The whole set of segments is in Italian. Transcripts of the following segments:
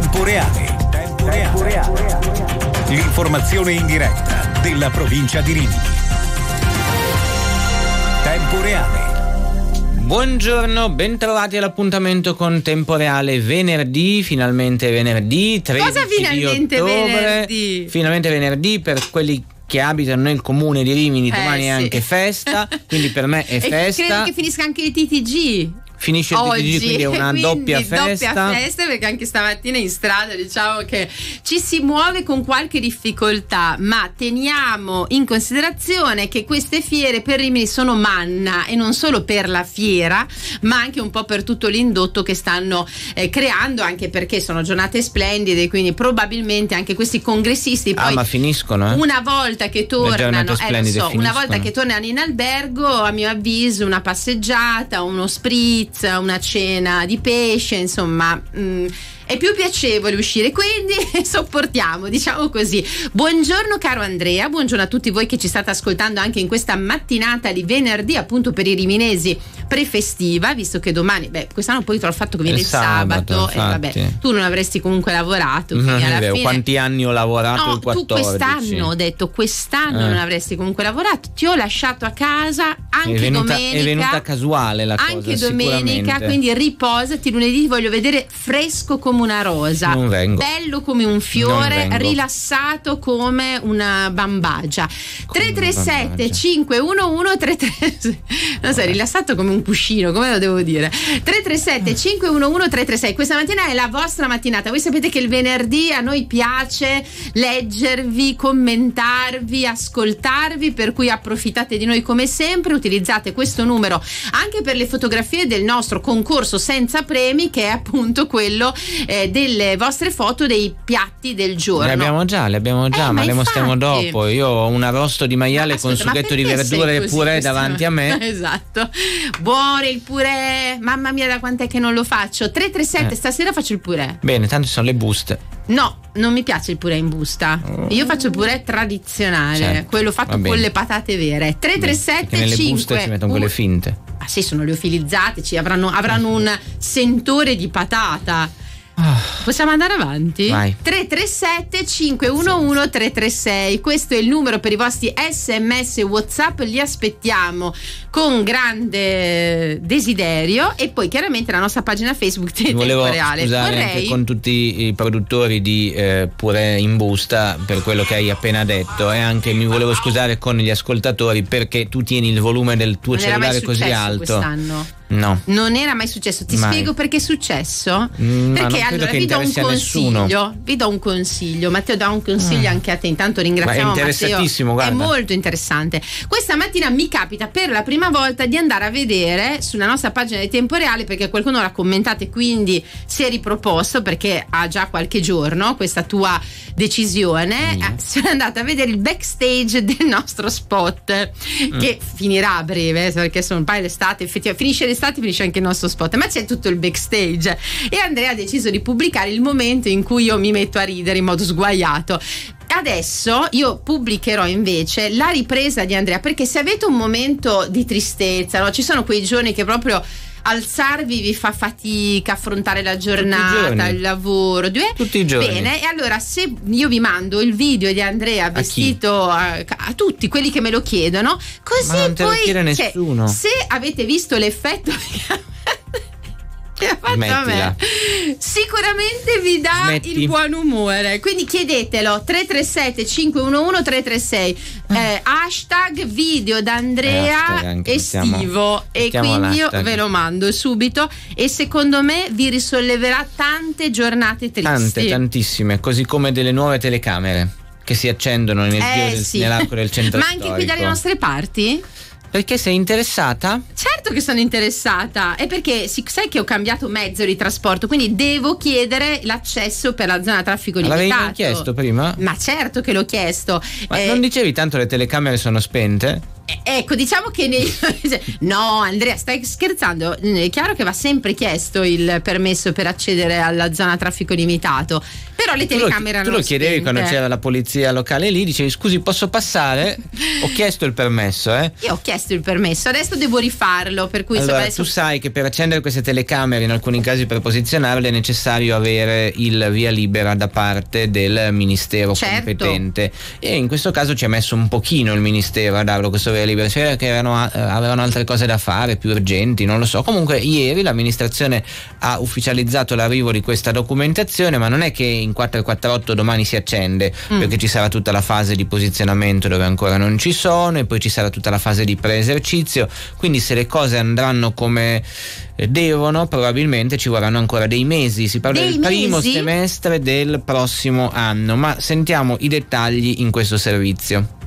tempo reale. Tempo, reale. L'informazione in diretta della provincia di Rimini. Tempo reale. Buongiorno, bentrovati all'appuntamento con Tempo Reale venerdì, finalmente venerdì, 13 Cosa finalmente di ottobre. Venerdì? Finalmente venerdì per quelli che abitano nel comune di Rimini, eh, domani sì. è anche festa, quindi per me è festa. e credo che finisca anche il TTG finisce oggi, il TG, quindi è una quindi doppia festa. Doppia festa perché anche stamattina in strada diciamo che ci si muove con qualche difficoltà, ma teniamo in considerazione che queste fiere per Rimini sono manna e non solo per la fiera, ma anche un po' per tutto l'indotto che stanno eh, creando, anche perché sono giornate splendide, quindi probabilmente anche questi congressisti ah, poi ah, ma finiscono, eh? una volta che tornano, eh, so, una volta che tornano in albergo, a mio avviso una passeggiata, uno sprint pizza, una cena di pesce, insomma... Mh, mm, è più piacevole uscire quindi sopportiamo diciamo così buongiorno caro Andrea buongiorno a tutti voi che ci state ascoltando anche in questa mattinata di venerdì appunto per i riminesi prefestiva visto che domani beh quest'anno poi tra il fatto che viene il sabato, sabato e eh, vabbè tu non avresti comunque lavorato quindi alla vero, fine... quanti anni ho lavorato no, il 14 quest'anno ho detto quest'anno eh. non avresti comunque lavorato ti ho lasciato a casa anche è venuta, domenica è venuta casuale la anche cosa anche domenica quindi riposati lunedì ti voglio vedere fresco come come una rosa, bello come un fiore, rilassato come una bambagia. 337 511 336. Non so, rilassato come un cuscino, come lo devo dire? 337 511 336. Questa mattina è la vostra mattinata. Voi sapete che il venerdì a noi piace leggervi, commentarvi, ascoltarvi, per cui approfittate di noi come sempre, utilizzate questo numero anche per le fotografie del nostro concorso senza premi che è appunto quello eh, delle vostre foto dei piatti del giorno. Le abbiamo già, le abbiamo già, eh, ma, ma le mostriamo dopo. Io ho un arrosto di maiale ma, con aspetta, sughetto di verdure e purè davanti a me. Esatto. Buone il purè. Mamma mia, da quant'è che non lo faccio? 337 eh. stasera faccio il purè. Bene, tanto ci sono le buste. No, non mi piace il purè in busta. Oh. Io faccio il purè tradizionale, certo. quello fatto con le patate vere. 337 Beh, nelle 5 buste ci mettono quelle finte. Ah sì, sono liofilizzate, avranno, avranno eh. un sentore di patata. Ah. Possiamo andare avanti? Vai. 337 511 336. Questo è il numero per i vostri sms e whatsapp. Li aspettiamo con grande desiderio. E poi chiaramente la nostra pagina Facebook Tempo Volevo Reale. Scusare Vorrei... anche con tutti i produttori di eh, Pure in Busta per quello che hai appena detto. E anche mi volevo scusare con gli ascoltatori perché tu tieni il volume del tuo non cellulare così alto. Quest'anno No. Non era mai successo. Ti mai. spiego perché è successo? Mm, perché allora vi do un consiglio. Vi do un consiglio. Matteo dà un consiglio mm. anche a te. Intanto ringraziamo Ma è interessantissimo, Matteo. Guarda. È molto interessante. Questa mattina mi capita per la prima volta di andare a vedere sulla nostra pagina di tempo reale perché qualcuno l'ha commentato e quindi si è riproposto perché ha già qualche giorno questa tua decisione. Mm. Eh, sono andata a vedere il backstage del nostro spot mm. che finirà a breve eh, perché sono un paio d'estate. Effettivamente finisce l'estate stati finisce anche il nostro spot, ma c'è tutto il backstage. E Andrea ha deciso di pubblicare il momento in cui io mi metto a ridere in modo sguaiato. Adesso io pubblicherò invece la ripresa di Andrea perché se avete un momento di tristezza, no? ci sono quei giorni che proprio alzarvi vi fa fatica affrontare la giornata, il lavoro. Due. Tutti i giorni. Bene, e allora se io vi mando il video di Andrea vestito a, a, a tutti quelli che me lo chiedono, così poi cioè, se avete visto l'effetto fatto a me. Sicuramente vi dà Smetti. il buon umore. Quindi chiedetelo 337 511 336 eh, hashtag video d'Andrea eh, estivo. Mettiamo, e quindi io ve lo mando subito. E secondo me vi risolleverà tante giornate tristi. Tante, tantissime, così come delle nuove telecamere che si accendono nel eh, sì. nell'arco del centro Ma anche storico. qui dalle nostre parti? Perché sei interessata? Certo che sono interessata. È perché sai che ho cambiato mezzo di trasporto, quindi devo chiedere l'accesso per la zona traffico limitato. L'avevi chiesto prima? Ma certo che l'ho chiesto. Ma eh... non dicevi tanto le telecamere sono spente? Eh, ecco, diciamo che nel... no, Andrea, stai scherzando? È chiaro che va sempre chiesto il permesso per accedere alla zona traffico limitato, però le telecamere hanno. Tu lo, tu lo chiedevi quando c'era la polizia locale lì, dicevi scusi, posso passare? ho chiesto il permesso, eh? Io ho chiesto il permesso, adesso devo rifarlo, per cui allora, adesso... tu sai che per accendere queste telecamere, in alcuni casi per posizionarle è necessario avere il via libera da parte del ministero certo. competente e in questo caso ci ha messo un pochino il ministero a darlo questo via ore si cioè che erano, eh, avevano altre cose da fare, più urgenti, non lo so. Comunque ieri l'amministrazione ha ufficializzato l'arrivo di questa documentazione, ma non è che in 448 domani si accende, mm. perché ci sarà tutta la fase di posizionamento dove ancora non ci sono e poi ci sarà tutta la fase di preesercizio, quindi se le cose andranno come eh, devono, probabilmente ci vorranno ancora dei mesi, si parla dei del mesi? primo semestre del prossimo anno, ma sentiamo i dettagli in questo servizio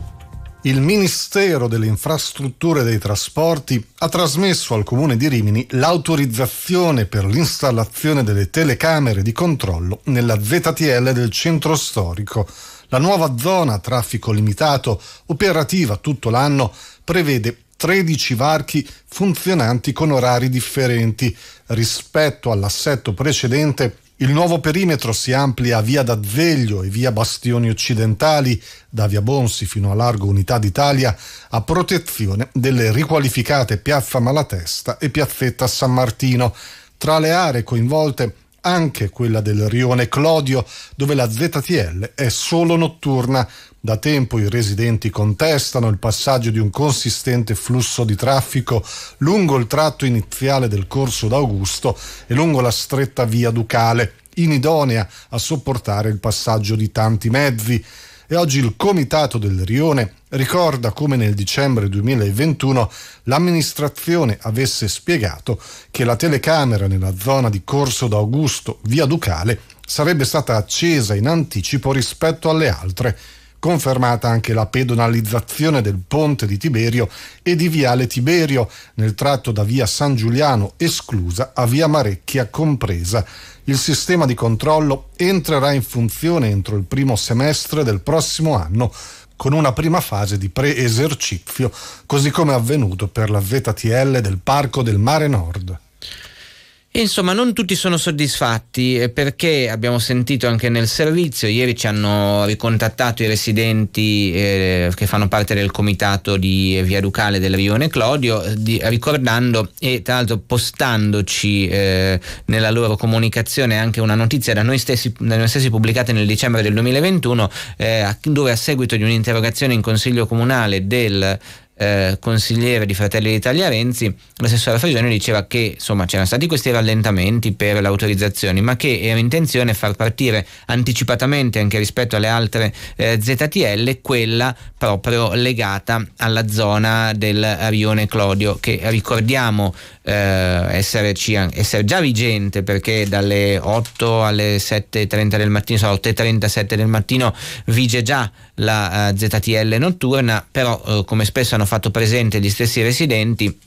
il Ministero delle Infrastrutture e dei Trasporti ha trasmesso al Comune di Rimini l'autorizzazione per l'installazione delle telecamere di controllo nella ZTL del centro storico. La nuova zona a traffico limitato, operativa tutto l'anno, prevede 13 varchi funzionanti con orari differenti rispetto all'assetto precedente il nuovo perimetro si amplia via d'Adveglio e via Bastioni Occidentali, da via Bonsi fino a Largo Unità d'Italia, a protezione delle riqualificate Piazza Malatesta e Piazzetta San Martino. Tra le aree coinvolte anche quella del rione Clodio, dove la ZTL è solo notturna, da tempo i residenti contestano il passaggio di un consistente flusso di traffico lungo il tratto iniziale del corso d'Augusto e lungo la stretta via Ducale, inidonea a sopportare il passaggio di tanti mezzi. E oggi il Comitato del Rione ricorda come nel dicembre 2021 l'amministrazione avesse spiegato che la telecamera nella zona di Corso d'Augusto, via Ducale, sarebbe stata accesa in anticipo rispetto alle altre confermata anche la pedonalizzazione del ponte di Tiberio e di Viale Tiberio nel tratto da via San Giuliano esclusa a via Marecchia compresa. Il sistema di controllo entrerà in funzione entro il primo semestre del prossimo anno con una prima fase di preesercizio, così come avvenuto per la ZTL del Parco del Mare Nord. Insomma, non tutti sono soddisfatti eh, perché abbiamo sentito anche nel servizio, ieri ci hanno ricontattato i residenti eh, che fanno parte del comitato di Via Ducale del Rione Clodio, eh, di, ricordando e tra l'altro postandoci eh, nella loro comunicazione anche una notizia da noi stessi, da noi stessi pubblicata nel dicembre del 2021, eh, dove a seguito di un'interrogazione in Consiglio Comunale del eh, consigliere di Fratelli d'Italia Renzi, l'assessore Fagione diceva che insomma, c'erano stati questi rallentamenti per le autorizzazioni, ma che era intenzione far partire anticipatamente anche rispetto alle altre eh, ZTL quella proprio legata alla zona del rione Clodio, che ricordiamo eh, esserci, essere già vigente perché dalle 8 alle 7.30 del mattino, sono 8.37 del mattino vige già la uh, eh, ZTL notturna, però uh, come spesso hanno fatto presente gli stessi residenti,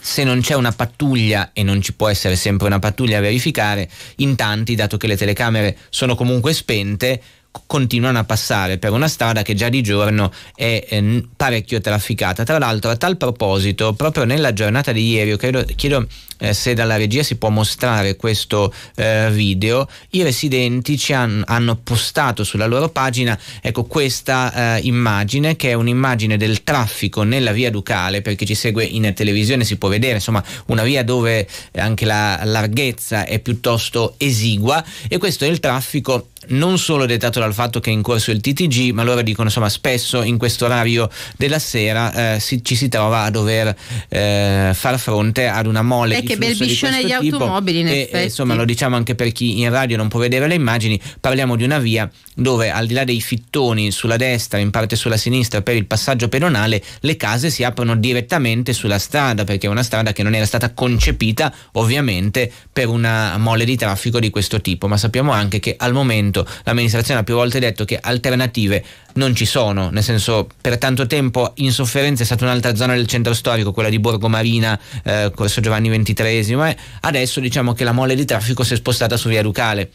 se non c'è una pattuglia, e non ci può essere sempre una pattuglia a verificare, in tanti, dato che le telecamere sono comunque spente, continuano a passare per una strada che già di giorno è eh, parecchio trafficata. Tra l'altro a tal proposito, proprio nella giornata di ieri, credo, chiedo eh, se dalla regia si può mostrare questo eh, video, i residenti ci han, hanno postato sulla loro pagina ecco, questa eh, immagine che è un'immagine del traffico nella via Ducale, per chi ci segue in televisione si può vedere, insomma una via dove eh, anche la larghezza è piuttosto esigua e questo è il traffico non solo dettato dal fatto che è in corso il TTG, ma loro dicono insomma spesso in questo orario della sera eh, si, ci si trova a dover eh, far fronte ad una mole Beh, di che bel biscione di automobili tipo, in e, e, eh, insomma lo diciamo anche per chi in radio non può vedere le immagini, parliamo di una via dove al di là dei fittoni sulla destra, in parte sulla sinistra per il passaggio pedonale, le case si aprono direttamente sulla strada perché è una strada che non era stata concepita ovviamente per una mole di traffico di questo tipo, ma sappiamo anche che al momento sentito, l'amministrazione ha più volte detto che alternative non ci sono, nel senso per tanto tempo in sofferenza è stata un'altra zona del centro storico, quella di Borgo Marina, eh, Corso Giovanni XXIII, eh. adesso diciamo che la mole di traffico si è spostata su Via Ducale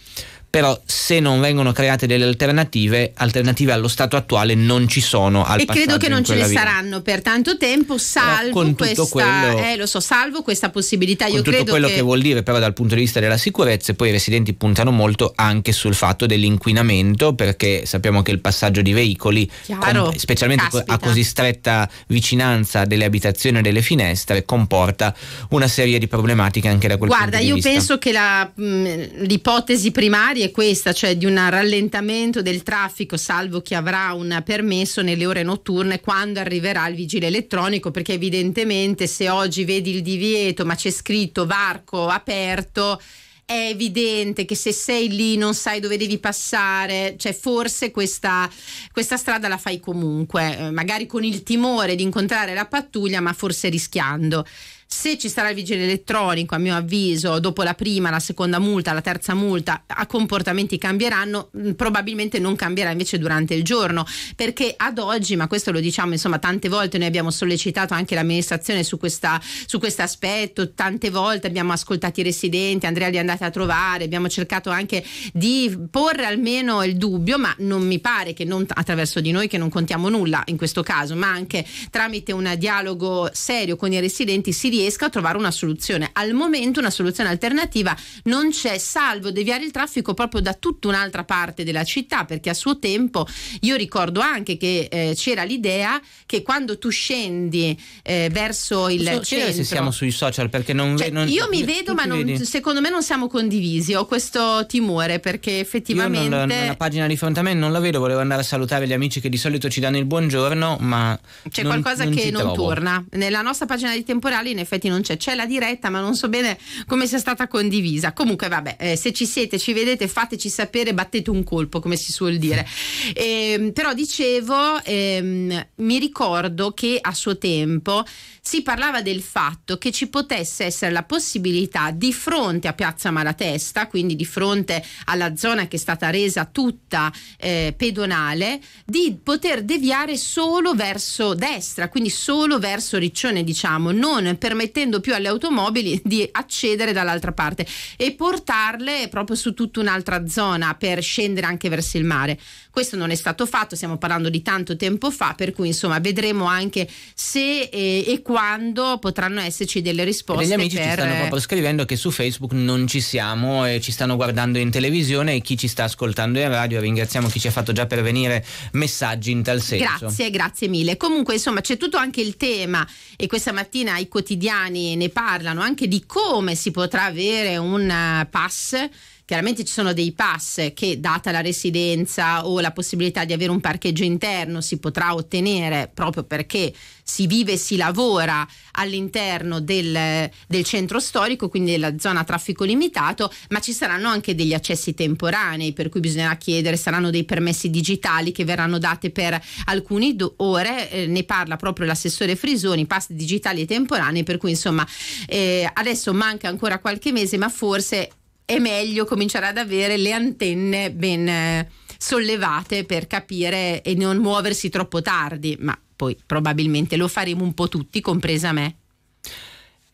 però se non vengono create delle alternative, alternative allo stato attuale non ci sono. e credo che non ce ne saranno per tanto tempo, salvo questa, quello, eh, so, salvo questa, possibilità. Io credo tutto quello che... che... vuol dire però dal punto di vista della sicurezza, e poi i residenti puntano molto anche sul fatto dell'inquinamento, perché sappiamo che il passaggio di veicoli, con, specialmente Caspita. a così stretta vicinanza delle abitazioni e delle finestre, comporta una serie di problematiche anche da quel Guarda, punto di vista. Guarda, io penso che l'ipotesi primaria è questa, cioè di un rallentamento del traffico, salvo chi avrà un permesso nelle ore notturne quando arriverà il vigile elettronico, perché evidentemente se oggi vedi il divieto ma c'è scritto varco aperto, è evidente che se sei lì non sai dove devi passare, cioè forse questa, questa strada la fai comunque, eh, magari con il timore di incontrare la pattuglia, ma forse rischiando se ci sarà il vigile elettronico, a mio avviso, dopo la prima, la seconda multa, la terza multa, a comportamenti cambieranno, mm, probabilmente non cambierà invece durante il giorno, perché ad oggi, ma questo lo diciamo insomma tante volte, noi abbiamo sollecitato anche l'amministrazione su, questa, su questo aspetto, tante volte abbiamo ascoltato i residenti, Andrea li è andata a trovare, abbiamo cercato anche di porre almeno il dubbio, ma non mi pare che non attraverso di noi che non contiamo nulla in questo caso, ma anche tramite un dialogo serio con i residenti si riesca riesca a trovare una soluzione. Al momento una soluzione alternativa non c'è, salvo deviare il traffico proprio da tutta un'altra parte della città, perché a suo tempo io ricordo anche che eh, c'era l'idea che quando tu scendi eh, verso il so, centro... se siamo sui social perché non, cioè, non Io mi vedo ma non, secondo me non siamo condivisi, ho questo timore perché effettivamente... Io non, la, la pagina di fronte a me non la vedo, volevo andare a salutare gli amici che di solito ci danno il buongiorno, ma... C'è non, qualcosa che non trovo. torna. Nella nostra pagina di temporali in effetti effetti non c'è, c'è la diretta ma non so bene come sia stata condivisa. Comunque vabbè, eh, se ci siete, ci vedete, fateci sapere, battete un colpo come si suol dire. Eh, però dicevo, ehm, mi ricordo che a suo tempo si parlava del fatto che ci potesse essere la possibilità di fronte a Piazza Malatesta, quindi di fronte alla zona che è stata resa tutta eh, pedonale, di poter deviare solo verso destra, quindi solo verso Riccione, diciamo, non permettere permettendo più alle automobili di accedere dall'altra parte e portarle proprio su tutta un'altra zona per scendere anche verso il mare. Questo non è stato fatto, stiamo parlando di tanto tempo fa, per cui insomma vedremo anche se e, eh, e quando potranno esserci delle risposte. E gli amici per... ci stanno proprio scrivendo che su Facebook non ci siamo e ci stanno guardando in televisione e chi ci sta ascoltando in radio. Ringraziamo chi ci ha fatto già pervenire messaggi in tal senso. Grazie, grazie mille. Comunque insomma c'è tutto anche il tema e questa mattina i quotidiani quotidiani ne parlano anche di come si potrà avere un eh, pass Chiaramente ci sono dei pass che, data la residenza o la possibilità di avere un parcheggio interno, si potrà ottenere proprio perché si vive e si lavora all'interno del, del centro storico, quindi della zona traffico limitato, ma ci saranno anche degli accessi temporanei, per cui bisognerà chiedere, saranno dei permessi digitali che verranno date per alcune do- ore, eh, ne parla proprio l'assessore Frisoni, pass digitali e temporanei, per cui insomma eh, adesso manca ancora qualche mese, ma forse è meglio cominciare ad avere le antenne ben eh, sollevate per capire e non muoversi troppo tardi, ma poi probabilmente lo faremo un po' tutti, compresa me.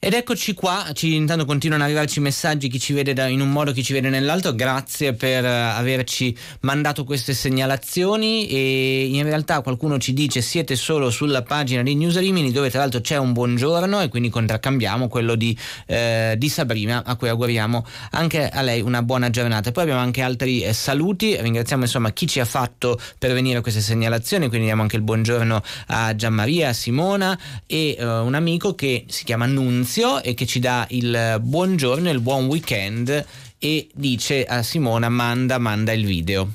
Ed eccoci qua, ci, intanto continuano ad arrivarci messaggi, chi ci vede da, in un modo, chi ci vede nell'altro, grazie per eh, averci mandato queste segnalazioni e in realtà qualcuno ci dice siete solo sulla pagina di News Rimini dove tra l'altro c'è un buongiorno e quindi contraccambiamo quello di, eh, di Sabrina a cui auguriamo anche a lei una buona giornata. Poi abbiamo anche altri eh, saluti, ringraziamo insomma chi ci ha fatto pervenire queste segnalazioni, quindi diamo anche il buongiorno a Gianmaria, a Simona e eh, un amico che si chiama Nunzio silenzio e che ci dà il eh, buongiorno e il buon weekend e dice a Simona manda, manda il video.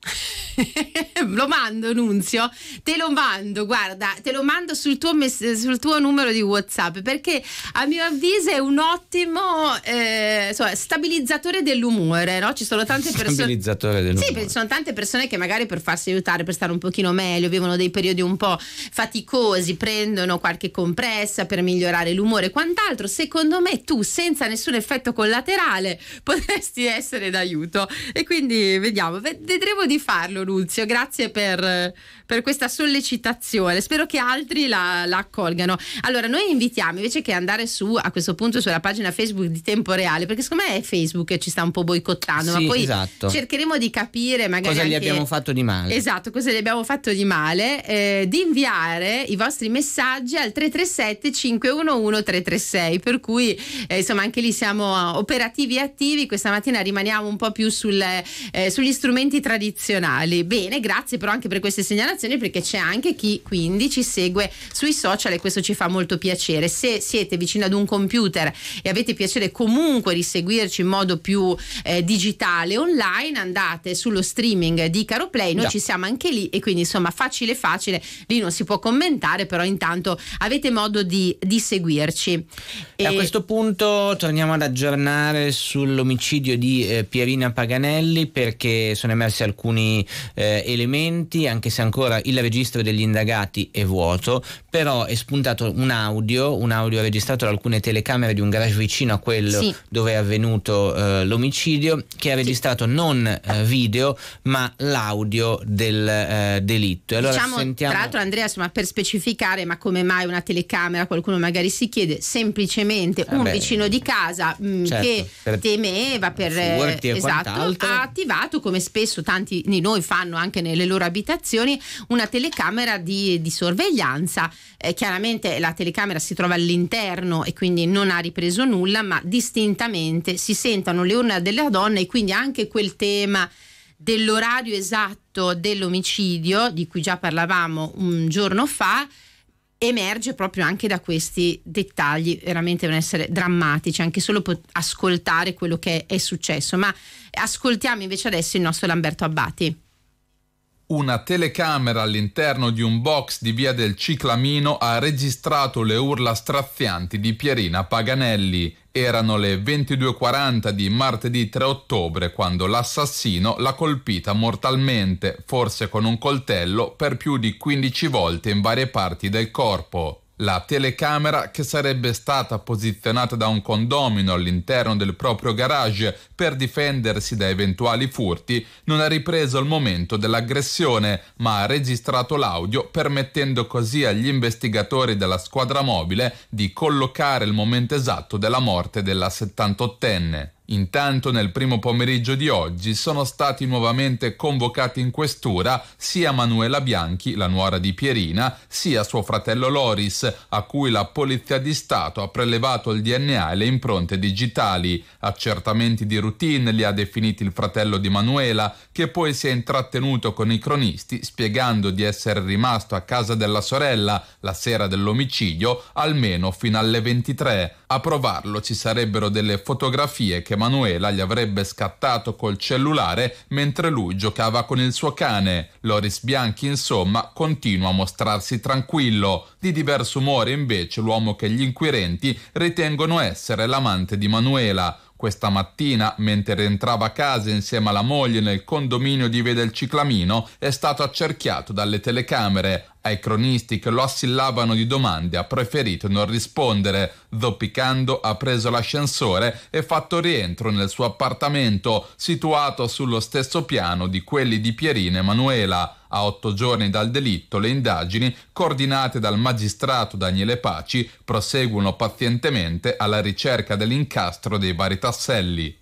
lo mando Nunzio, te lo mando, guarda, te lo mando sul tuo, mess- sul tuo numero di Whatsapp perché a mio avviso è un ottimo eh, insomma, stabilizzatore dell'umore, no? Ci sono tante persone... Stabilizzatore dell'umore. Sì, ci sono tante persone che magari per farsi aiutare, per stare un pochino meglio, vivono dei periodi un po' faticosi, prendono qualche compressa per migliorare l'umore e quant'altro. Secondo me tu senza nessun effetto collaterale potresti essere d'aiuto e quindi vediamo, vedremo di farlo Luzio, grazie per, per questa sollecitazione, spero che altri la, la, accolgano. Allora, noi invitiamo invece che andare su a questo punto sulla pagina Facebook di Tempo Reale, perché secondo me è Facebook che ci sta un po' boicottando, sì, ma poi esatto. cercheremo di capire magari... Cosa anche, gli abbiamo fatto di male. Esatto, cosa gli abbiamo fatto di male, eh, di inviare i vostri messaggi al 337 511 336, per cui eh, insomma anche lì siamo ah, operativi e attivi, questa mattina rimaniamo un po' più sul, eh, sugli strumenti tradizionali quindi bene, grazie però anche per queste segnalazioni perché c'è anche chi quindi ci segue sui social e questo ci fa molto piacere. Se siete vicino ad un computer e avete piacere comunque di seguirci in modo più eh, digitale online, andate sullo streaming di Caroplay, noi Già. ci siamo anche lì e quindi insomma facile facile, lì non si può commentare, però intanto avete modo di, di seguirci. E, e, a questo punto torniamo ad aggiornare sull'omicidio di eh, Pierina Paganelli perché sono emersi alcuni eh, elementi, anche se ancora il registro degli indagati è vuoto, però è spuntato un audio, un audio registrato da alcune telecamere di un garage vicino a quello sì. dove è avvenuto eh, l'omicidio, che ha registrato sì. non eh, video ma l'audio del eh, delitto. E Allora diciamo, sentiamo... Tra l'altro Andrea, insomma, per specificare, ma come mai una telecamera, qualcuno magari si chiede, semplicemente eh un Vabbè, vicino di casa mh, mm, certo, che per temeva per... Eh, esatto, ha attivato come spesso tanti di noi fanno anche nelle loro abitazioni una telecamera di, di sorveglianza. Eh, chiaramente la telecamera si trova all'interno e quindi non ha ripreso nulla, ma distintamente si sentono le urne della donna e quindi anche quel tema dell'orario esatto dell'omicidio, di cui già parlavamo un giorno fa, emerge proprio anche da questi dettagli, veramente devono essere drammatici, anche solo pot- ascoltare quello che è successo. Ma ascoltiamo invece adesso il nostro Lamberto Abbati. Una telecamera all'interno di un box di via del Ciclamino ha registrato le urla strazianti di Pierina Paganelli. Erano le 22.40 di martedì 3 ottobre quando l'assassino l'ha colpita mortalmente, forse con un coltello, per più di 15 volte in varie parti del corpo. La telecamera, che sarebbe stata posizionata da un condomino all'interno del proprio garage per difendersi da eventuali furti, non ha ripreso il momento dell'aggressione, ma ha registrato l'audio permettendo così agli investigatori della squadra mobile di collocare il momento esatto della morte della 78enne. Intanto nel primo pomeriggio di oggi sono stati nuovamente convocati in questura sia Manuela Bianchi, la nuora di Pierina, sia suo fratello Loris, a cui la Polizia di Stato ha prelevato il DNA e le impronte digitali. Accertamenti di routine li ha definiti il fratello di Manuela, che poi si è intrattenuto con i cronisti spiegando di essere rimasto a casa della sorella la sera dell'omicidio almeno fino alle 23. A provarlo ci sarebbero delle fotografie che Manuela gli avrebbe scattato col cellulare mentre lui giocava con il suo cane. Loris Bianchi, insomma, continua a mostrarsi tranquillo. Di diverso umore, invece, l'uomo che gli inquirenti ritengono essere l'amante di Manuela. Questa mattina, mentre rientrava a casa insieme alla moglie nel condominio di Via del Ciclamino, è stato accerchiato dalle telecamere. Ai cronisti che lo assillavano di domande ha preferito non rispondere. Zoppicando ha preso l'ascensore e fatto rientro nel suo appartamento, situato sullo stesso piano di quelli di Pierina Emanuela. A otto giorni dal delitto, le indagini, coordinate dal magistrato Daniele Paci, proseguono pazientemente alla ricerca dell'incastro dei vari tasselli.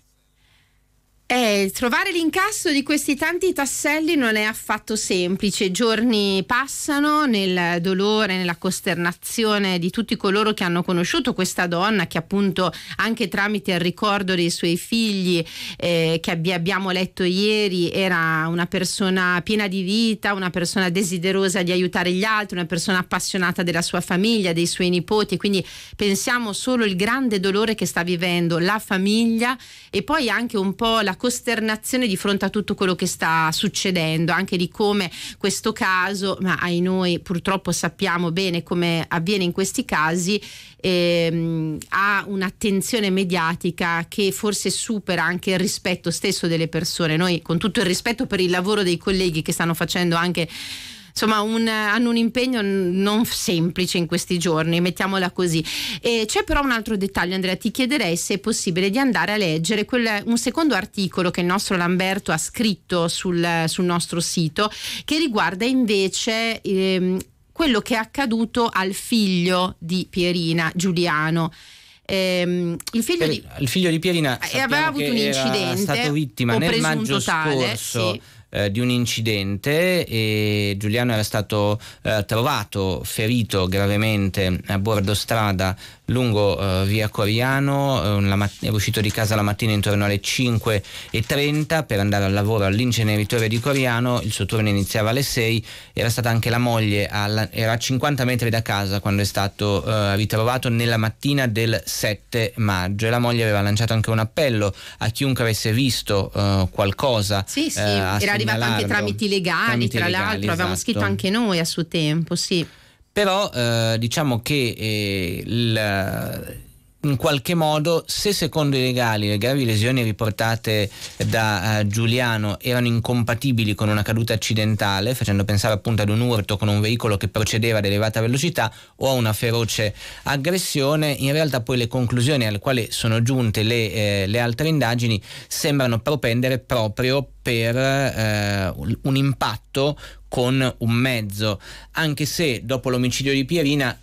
Eh, trovare l'incasso di questi tanti tasselli non è affatto semplice. Giorni passano nel dolore, nella costernazione di tutti coloro che hanno conosciuto questa donna, che appunto anche tramite il ricordo dei suoi figli eh, che abbi- abbiamo letto ieri era una persona piena di vita, una persona desiderosa di aiutare gli altri, una persona appassionata della sua famiglia, dei suoi nipoti. Quindi pensiamo solo al grande dolore che sta vivendo la famiglia e poi anche un po' la costernazione di fronte a tutto quello che sta succedendo, anche di come questo caso, ma ai noi purtroppo sappiamo bene come avviene in questi casi, ehm, ha un'attenzione mediatica che forse supera anche il rispetto stesso delle persone. Noi con tutto il rispetto per il lavoro dei colleghi che stanno facendo anche insomma un, hanno un impegno non semplice in questi giorni, mettiamola così. E c'è però un altro dettaglio Andrea, ti chiederei se è possibile di andare a leggere quel, un secondo articolo che il nostro Lamberto ha scritto sul, sul nostro sito che riguarda invece... Ehm, quello che è accaduto al figlio di Pierina, Giuliano. Ehm, il, figlio per, di, il, figlio di, Pierina eh, aveva avuto un incidente, è stato vittima nel maggio tale, scorso. Sì eh, di un incidente e Giuliano era stato eh, trovato ferito gravemente a bordo strada lungo uh, via Coriano, uh, eh, mat- è uscito di casa la mattina intorno alle 5.30 per andare al lavoro all'inceneritore di Coriano, il suo turno iniziava alle 6, era stata anche la moglie, alla- era a 50 metri da casa quando è stato uh, ritrovato nella mattina del 7 maggio e la moglie aveva lanciato anche un appello a chiunque avesse visto qualcosa. Sì, sì, era arrivato anche tramite i legali, tramite tra legali, l'altro, esatto. avevamo scritto esatto. anche noi a suo tempo, sì però eh, diciamo che eh, il in qualche modo se secondo i legali le gravi lesioni riportate da uh, Giuliano erano incompatibili con una caduta accidentale, facendo pensare appunto ad un urto con un veicolo che procedeva ad elevata velocità o a una feroce aggressione, in realtà poi le conclusioni alle quali sono giunte le, eh, le altre indagini sembrano propendere proprio per eh, un impatto con un mezzo, anche se dopo l'omicidio di Pierina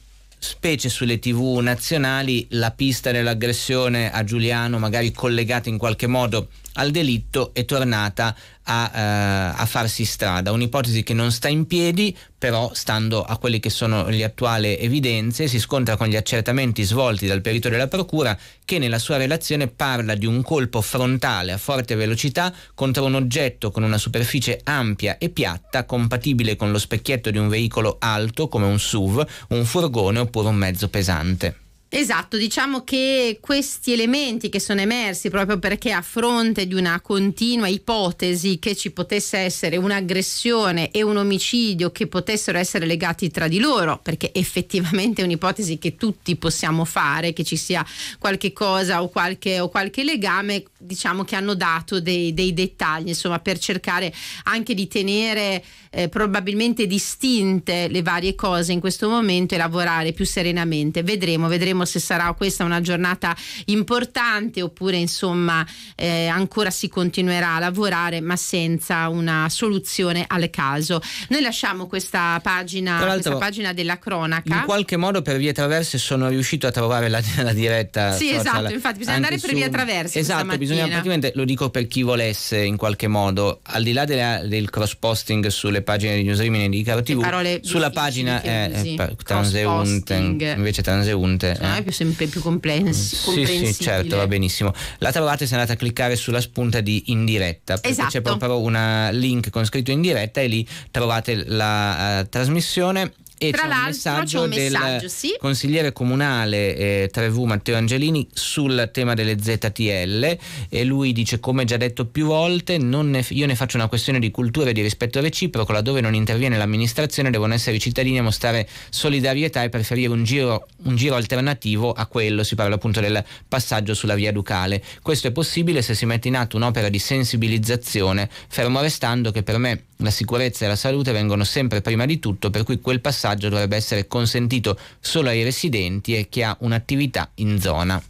specie sulle tv nazionali, la pista dell'aggressione a Giuliano, magari collegata in qualche modo al delitto, è tornata a, uh, a farsi strada, un'ipotesi che non sta in piedi, però stando a quelle che sono le attuali evidenze si scontra con gli accertamenti svolti dal perito della procura che nella sua relazione parla di un colpo frontale a forte velocità contro un oggetto con una superficie ampia e piatta compatibile con lo specchietto di un veicolo alto come un SUV, un furgone oppure un mezzo pesante. Esatto, diciamo che questi elementi che sono emersi proprio perché a fronte di una continua ipotesi che ci potesse essere un'aggressione e un omicidio che potessero essere legati tra di loro, perché effettivamente è un'ipotesi che tutti possiamo fare, che ci sia qualche cosa o qualche, o qualche legame, diciamo che hanno dato dei, dei, dettagli, insomma, per cercare anche di tenere eh, probabilmente distinte le varie cose in questo momento e lavorare più serenamente. Vedremo, vedremo vedremo se sarà questa una giornata importante oppure insomma eh, ancora si continuerà a lavorare ma senza una soluzione al caso. Noi lasciamo questa pagina, questa pagina della cronaca. In qualche modo per via traverse sono riuscito a trovare la, la diretta. Sì social. esatto, infatti bisogna Anche andare per su... via traverse. Esatto, bisogna praticamente, lo dico per chi volesse in qualche modo, al di là della, del cross posting sulle pagine di e di Caro TV, sulla pagina eh, eh transeunte, invece transeunte. Ah, eh, no? è più, sempre più complesso. Mm. Sì, sì, certo, va benissimo. La trovate se andate a cliccare sulla spunta di in diretta, perché esatto. c'è proprio un link con scritto in diretta e lì trovate la uh, trasmissione e Tra c'è un messaggio, c'è un messaggio del sì. consigliere comunale eh, Trevu Matteo Angelini sul tema delle ZTL e lui dice come già detto più volte ne, io ne faccio una questione di cultura e di rispetto reciproco laddove non interviene l'amministrazione devono essere i cittadini a mostrare solidarietà e preferire un giro, un giro alternativo a quello si parla appunto del passaggio sulla via Ducale questo è possibile se si mette in atto un'opera di sensibilizzazione fermo restando che per me la sicurezza e la salute vengono sempre prima di tutto per cui quel passaggio passaggio dovrebbe essere consentito solo ai residenti e chi ha un'attività in zona.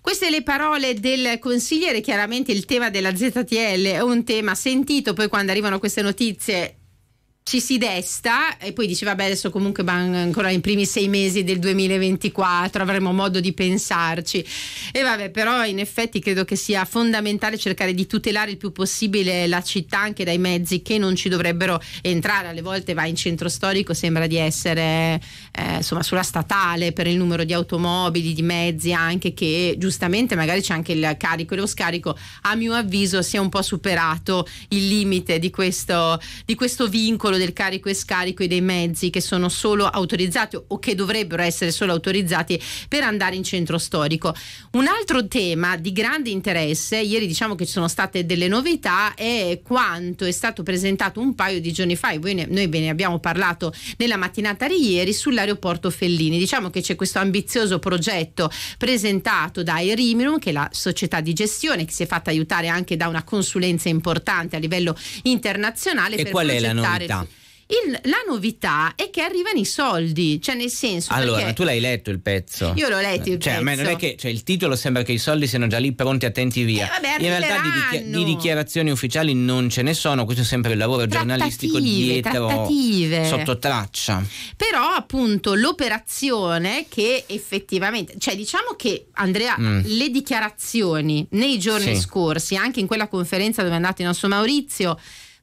Queste le parole del consigliere, chiaramente il tema della ZTL è un tema sentito, poi quando arrivano queste notizie ci si desta e poi dice vabbè adesso comunque vanno ancora i primi sei mesi del 2024 avremo modo di pensarci e vabbè però in effetti credo che sia fondamentale cercare di tutelare il più possibile la città anche dai mezzi che non ci dovrebbero entrare alle volte va in centro storico sembra di essere eh, insomma sulla statale per il numero di automobili di mezzi anche che giustamente magari c'è anche il carico e lo scarico a mio avviso si è un po' superato il limite di questo, di questo vincolo solo del carico e scarico e dei mezzi che sono solo autorizzati o che dovrebbero essere solo autorizzati per andare in centro storico. Un altro tema di grande interesse, ieri diciamo che ci sono state delle novità, è quanto è stato presentato un paio di giorni fa, e ne, noi ve ne abbiamo parlato nella mattinata di ieri, sull'aeroporto Fellini. Diciamo che c'è questo ambizioso progetto presentato da Eriminum, che è la società di gestione, che si è fatta aiutare anche da una consulenza importante a livello internazionale. E qual è la novità? Il, la novità è che arrivano i soldi, cioè nel senso. Allora, tu l'hai letto il pezzo. Io l'ho letto il cioè, pezzo. A me non è che cioè, il titolo sembra che i soldi siano già lì pronti, attenti via. Eh, vabbè, In realtà di, dichi- di, dichiarazioni ufficiali non ce ne sono, questo è sempre il lavoro trattative, giornalistico dietro trattative. sotto traccia. Però appunto l'operazione che effettivamente, cioè diciamo che Andrea, mm. le dichiarazioni nei giorni sì. scorsi, anche in quella conferenza dove è andato il nostro Maurizio,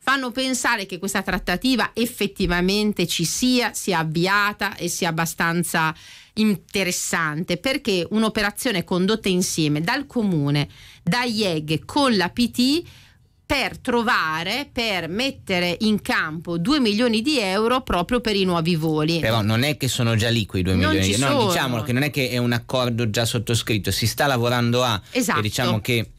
fanno pensare che questa trattativa effettivamente ci sia, sia avviata e sia abbastanza interessante perché un'operazione condotta insieme dal comune, da IEG con la PT per trovare, per mettere in campo 2 milioni di euro proprio per i nuovi voli. Però non è che sono già lì quei 2 non milioni, no, sono. diciamolo che non è che è un accordo già sottoscritto, si sta lavorando a esatto. diciamo che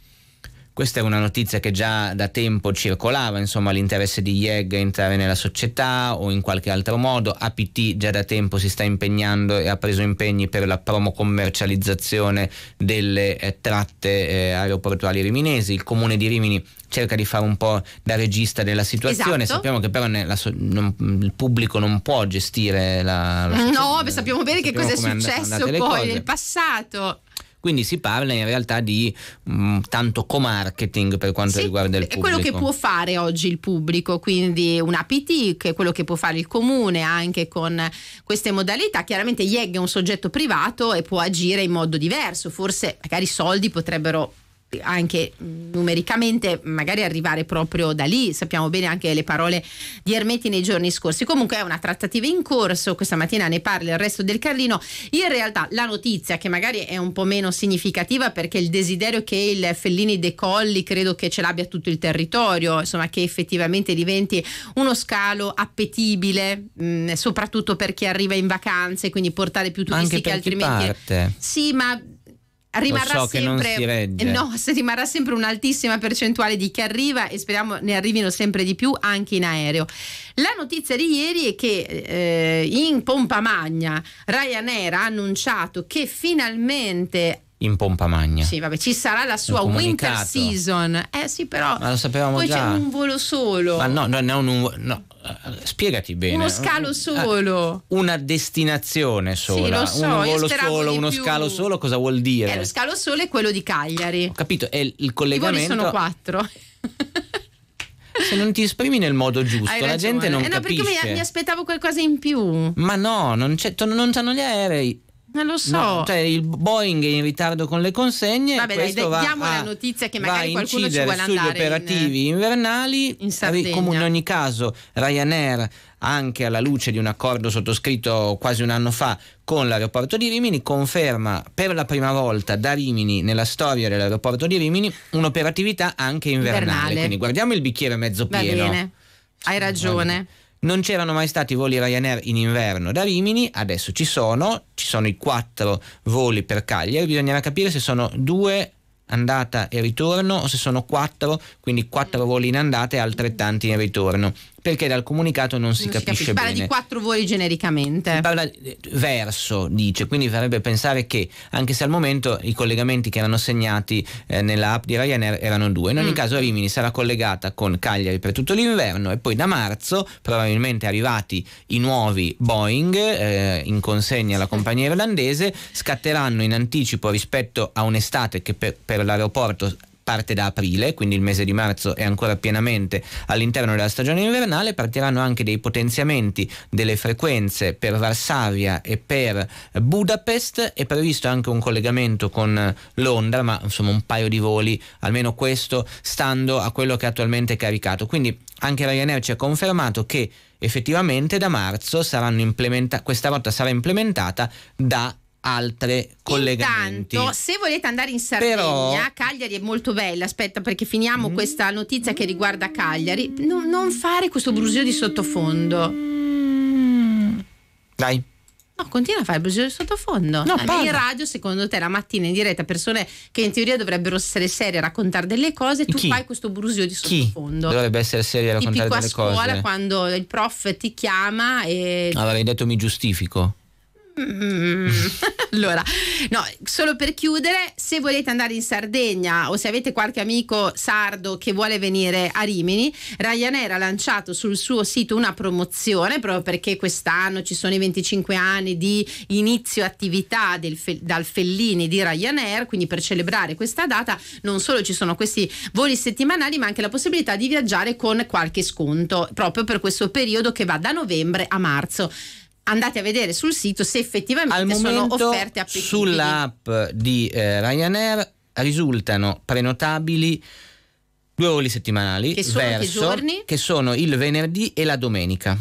questa è una notizia che già da tempo circolava, insomma l'interesse di IEG a entrare nella società o in qualche altro modo, APT già da tempo si sta impegnando e ha preso impegni per la promocommercializzazione delle eh, tratte eh, aeroportuali riminesi, il comune di Rimini cerca di fare un po' da regista della situazione. Esatto. Sappiamo che però nella, non, il pubblico non può gestire la. la no, sappiamo bene sappiamo che cosa è successo poi nel passato. Quindi si parla in realtà di mh, mm, tanto co-marketing per quanto sì, riguarda il pubblico. È quello che può fare oggi il pubblico, quindi un APT, che è quello che può fare il comune anche con queste modalità. Chiaramente IEG è un soggetto privato e può agire in modo diverso, forse magari i soldi potrebbero anche numericamente magari arrivare proprio da lì, sappiamo bene anche le parole di Ermetti nei giorni scorsi. Comunque è una trattativa in corso, questa mattina ne parla il resto del Carlino. In realtà la notizia che magari è un po' meno significativa perché il desiderio che il Fellini decolli credo che ce l'abbia tutto il territorio, insomma che effettivamente diventi uno scalo appetibile, mh, soprattutto per chi arriva in vacanze, quindi portare più turisti che altrimenti... Parte. Sì, ma rimarrà so sempre, no, se rimarrà sempre un'altissima percentuale di chi arriva e speriamo ne arrivino sempre di più anche in aereo. La notizia di ieri è che eh, in pompa magna Ryanair ha annunciato che finalmente in pompa magna. Sì, vabbè, ci sarà la sua winter season. Eh sì, però Ma lo sapevamo poi già. c'è un volo solo. Ma no, no, no, no, eh, no. spiegati bene. Uno scalo eh, solo. Una destinazione sola, sì, so, un volo solo, uno più. scalo solo, cosa vuol dire? Eh, lo scalo solo è quello di Cagliari. Ho capito, è il collegamento. I voli sono quattro. se non ti esprimi nel modo giusto, la gente non eh, no, capisce. No, perché mi, mi aspettavo qualcosa in più. Ma no, non, c'è, non c'hanno gli aerei. Non eh, lo so. No, cioè il Boeing è in ritardo con le consegne. Vabbè, dai, dai, diamo la notizia che magari qualcuno ci vuole sugli andare. Sugli operativi in, invernali, eh, in Sardegna. come in ogni caso Ryanair anche alla luce di un accordo sottoscritto quasi un anno fa con l'aeroporto di Rimini, conferma per la prima volta da Rimini nella storia dell'aeroporto di Rimini un'operatività anche invernale. invernale. Quindi guardiamo il bicchiere mezzo pieno. Va bene, hai ragione. Vabbè. Non c'erano mai stati voli Ryanair in inverno da Rimini, adesso ci sono, ci sono i quattro voli per Cagliari, bisognerà capire se sono due andata e ritorno o se sono quattro, quindi quattro voli in andata e altrettanti in ritorno perché dal comunicato non si non capisce, si capisce. bene. parla di quattro voli genericamente. Si parla eh, verso, dice, quindi farebbe pensare che anche se al momento i collegamenti che erano segnati eh, nella app di Ryanair erano due, in ogni mm. caso Rimini sarà collegata con Cagliari per tutto l'inverno e poi da marzo probabilmente arrivati i nuovi Boeing eh, in consegna alla compagnia irlandese, scatteranno in anticipo rispetto a un'estate che per, per l'aeroporto parte da aprile, quindi il mese di marzo è ancora pienamente all'interno della stagione invernale, partiranno anche dei potenziamenti delle frequenze per Varsavia e per Budapest, è previsto anche un collegamento con Londra, ma insomma un paio di voli, almeno questo stando a quello che attualmente è caricato. Quindi anche Ryanair ci ha confermato che effettivamente da marzo questa rotta sarà implementata da altre collegamenti. Intanto, se volete andare in Sardegna, Però... Cagliari è molto bella. Aspetta, perché finiamo mm. questa notizia che riguarda Cagliari. No, non fare questo brusio di sottofondo. Dai. No, continua a fare il brusio di sottofondo. No, in radio, secondo te, la mattina in diretta, persone che in teoria dovrebbero essere serie a raccontare delle cose, tu Chi? fai questo brusio di sottofondo. Chi? Dovrebbe essere serie a raccontare delle cose. Tipo a scuola cose. quando il prof ti chiama e. Allora, hai detto mi giustifico. Mm. allora, no, solo per chiudere, se volete andare in Sardegna o se avete qualche amico sardo che vuole venire a Rimini, Ryanair ha lanciato sul suo sito una promozione proprio perché quest'anno ci sono i 25 anni di inizio attività del, dal Fellini di Ryanair, quindi per celebrare questa data non solo ci sono questi voli settimanali, ma anche la possibilità di viaggiare con qualche sconto proprio per questo periodo che va da novembre a marzo andate a vedere sul sito se effettivamente Al momento, sono offerte appetibili. Sull'app di eh, Ryanair risultano prenotabili due voli settimanali che sono, verso, che, che sono il venerdì e la domenica.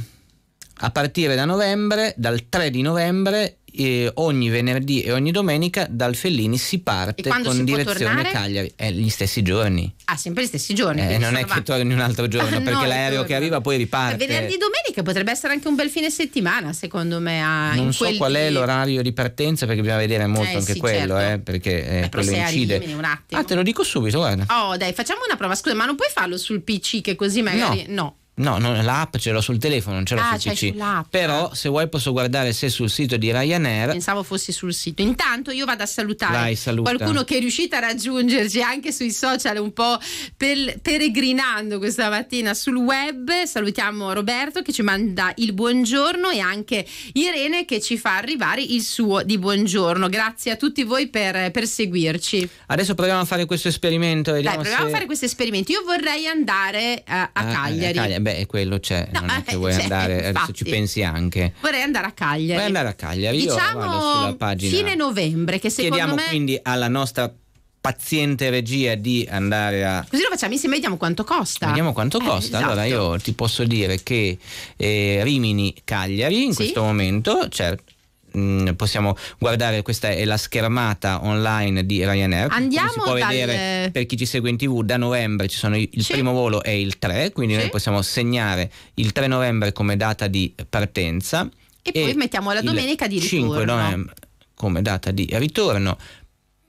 A partire da novembre, dal 3 di novembre, eh, ogni venerdì e ogni domenica dal Fellini si parte con direzione Cagliari. Eh, gli stessi giorni. Ah, sempre gli stessi giorni. Eh, non è va. che torni un altro giorno, ah, perché no, l'aereo che arriva poi riparte. Venerdì e domenica potrebbe essere anche un bel fine settimana, secondo me. Ah, non so qual è l'orario di partenza, perché bisogna vedere molto eh, anche sì, quello, certo. Eh, perché eh, quello incide. Ah, te lo dico subito, guarda. Oh, dai, facciamo una prova. Scusa, ma non puoi farlo sul PC che così magari. No. no. No, non, l'app ce l'ho sul telefono, non ce l'ho ah, sul PC. Sull'app. Però se vuoi posso guardare se sul sito di Ryanair. Pensavo fossi sul sito. Intanto io vado a salutare Vai, saluta. qualcuno che è riuscito a raggiungerci anche sui social un po' per, peregrinando questa mattina sul web. Salutiamo Roberto che ci manda il buongiorno e anche Irene che ci fa arrivare il suo di buongiorno. Grazie a tutti voi per, per seguirci. Adesso proviamo a fare questo esperimento. Dai, proviamo se... a fare questo esperimento. Io vorrei andare a, eh, a ah, Cagliari. A Cagliari beh, quello c'è, cioè, no, non è che vuoi cioè, andare, infatti. adesso ci pensi anche. Vorrei andare a Cagliari. Vuoi andare a Cagliari, diciamo io sulla pagina. Fine novembre, che secondo Chiediamo me... quindi alla nostra paziente regia di andare a... Così lo facciamo insieme, vediamo quanto costa. Vediamo quanto eh, costa. Esatto. Allora io ti posso dire che eh, Rimini Cagliari in sì? questo momento certo mh, mm, possiamo guardare, questa è la schermata online di Ryanair. Andiamo si può dal... vedere per chi ci segue in tv da novembre ci sono il sì. primo volo è il 3, quindi sì. noi possiamo segnare il 3 novembre come data di partenza. E, e poi mettiamo la domenica di ritorno. 5 novembre come data di ritorno.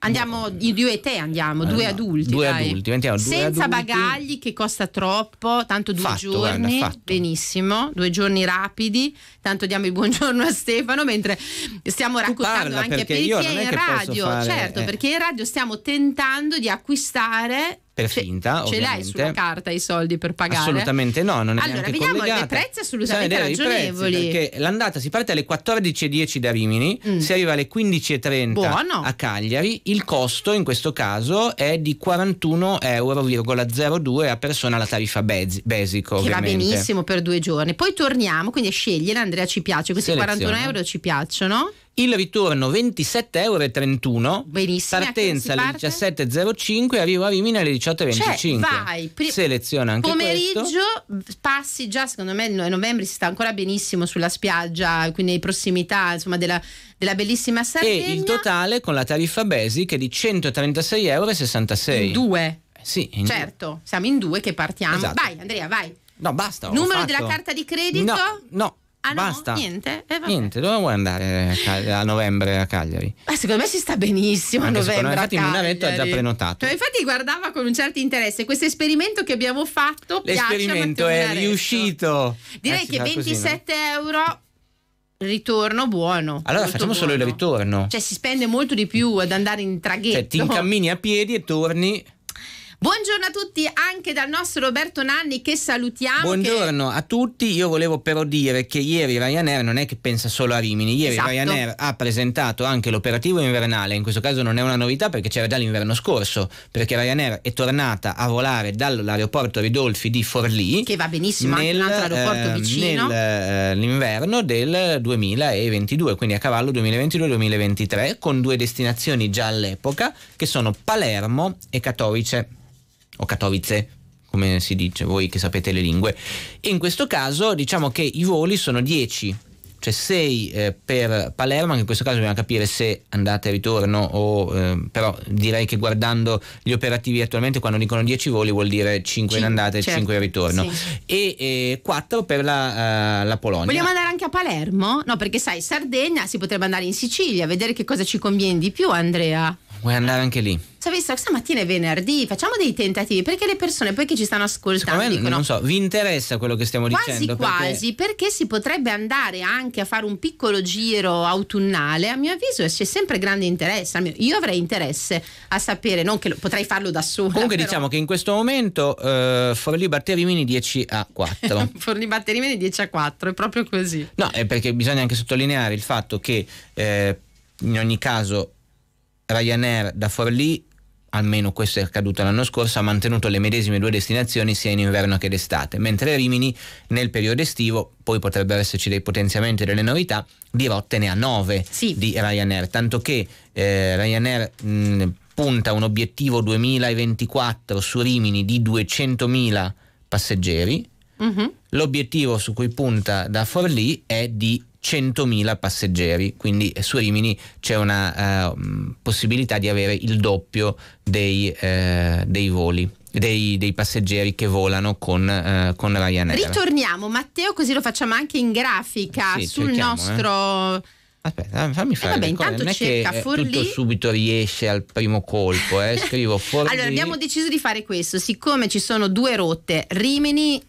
Andiamo in due e te, andiamo, eh, due no, adulti. Due dai. adulti, andiamo, due Senza adulti. bagagli che costa troppo, tanto due fatto, giorni. Guarda, benissimo, due giorni rapidi. Tanto diamo il buongiorno a Stefano mentre stiamo raccontando anche perché, perché in radio, fare, certo, eh. perché in radio stiamo tentando di acquistare per ce, finta. Ce l'hai sulla carta i soldi per pagare? Assolutamente no, non è allora, neanche vediamo collegata. Allora, vediamo dei prezzi assolutamente Sono ragionevoli. Perché l'andata si parte alle 14.10 da Rimini, mm. si arriva alle 15.30 Buono. a Cagliari, il costo in questo caso è di 41,02 euro a persona la tariffa basic Che ovviamente. va benissimo per due giorni. Poi torniamo, quindi scegliere Andrea ci piace, questi Seleziona. 41 euro ci piacciono il ritorno 27,31 euro. Benissimo. Partenza alle parte? 17.05 arrivo a Rimini alle 18.25. Cioè, vai, pri- seleziona anche pomeriggio, questo. passi già, secondo me, a novembre si sta ancora benissimo sulla spiaggia, quindi in prossimità insomma, della, della bellissima Sardegna. E il totale con la tariffa basic è di 136,66 euro. In Due. Sì, certo, due. siamo in due che partiamo. Esatto. Vai Andrea, vai. No, basta. Numero della carta di credito? No, no Ah Basta. No? Niente? Eh, Niente, dove vuoi andare a, novembre a Cagliari? Ma secondo me si sta benissimo Anche a novembre. Me, infatti, Munavetto ha già prenotato. Ma eh, infatti, guardava con un certo interesse questo esperimento che abbiamo fatto. L'esperimento è riuscito. Direi eh, che 27 così, no? euro ritorno buono. Allora facciamo buono. solo il ritorno. Cioè si spende molto di più ad andare in traghetto. Cioè ti incammini a piedi e torni Buongiorno a tutti anche dal nostro Roberto Nanni che salutiamo. Buongiorno che... a tutti, io volevo però dire che ieri Ryanair non è che pensa solo a Rimini, ieri esatto. Ryanair ha presentato anche l'operativo invernale, in questo caso non è una novità perché c'era già l'inverno scorso, perché Ryanair è tornata a volare dall'aeroporto Ridolfi di Forlì, che va benissimo nel, anche un altro aeroporto ehm, vicino, nell'inverno eh, del 2022, quindi a cavallo 2022-2023, con due destinazioni già all'epoca che sono Palermo e Katowice o Katowice, come si dice, voi che sapete le lingue. In questo caso diciamo che i voli sono 10, cioè 6 eh, per Palermo, anche in questo caso dobbiamo capire se andate e ritorno o eh, però direi che guardando gli operativi attualmente quando dicono 10 voli vuol dire 5 in andata certo, e 5 in ritorno sì. e eh, 4 per la, uh, la, Polonia. Vogliamo andare anche a Palermo? No, perché sai, Sardegna si potrebbe andare in Sicilia, vedere che cosa ci conviene di più Andrea. Vuoi andare anche lì? Cioè, visto che stamattina è venerdì, facciamo dei tentativi perché le persone poi che ci stanno ascoltando me, dicono: Non so, vi interessa quello che stiamo quasi dicendo? Quasi quasi, perché... perché... si potrebbe andare anche a fare un piccolo giro autunnale. A mio avviso c'è sempre grande interesse. Io avrei interesse a sapere, non che lo, potrei farlo da solo. Comunque, però. diciamo che in questo momento eh, Forlì Batterimini 10 a 4. Forlì Batterimini 10 a 4, è proprio così. No, è perché bisogna anche sottolineare il fatto che. Eh, in ogni caso Ryanair da Forlì almeno questo è accaduto l'anno scorso, ha mantenuto le medesime due destinazioni sia in inverno che d'estate, mentre Rimini nel periodo estivo poi potrebbero esserci dei potenziamenti e delle novità, di rotte ne ha 9 sì. di Ryanair, tanto che eh, Ryanair mh, punta un obiettivo 2024 su Rimini di 200.000 passeggeri, mm-hmm. l'obiettivo su cui punta da Forlì è di 100.000 passeggeri, quindi eh, su Rimini c'è una uh, possibilità di avere il doppio dei, uh, dei voli. Dei, dei, passeggeri che volano con, uh, con Ryanair. Ritorniamo, Matteo, così lo facciamo anche in grafica sì, sul nostro. Eh. Aspetta, fammi fare eh vabbè, intanto non è cerca che Forlì... tutto subito riesce al primo colpo, eh? scrivo Forlì. allora abbiamo deciso di fare questo, siccome ci sono due rotte, Rimini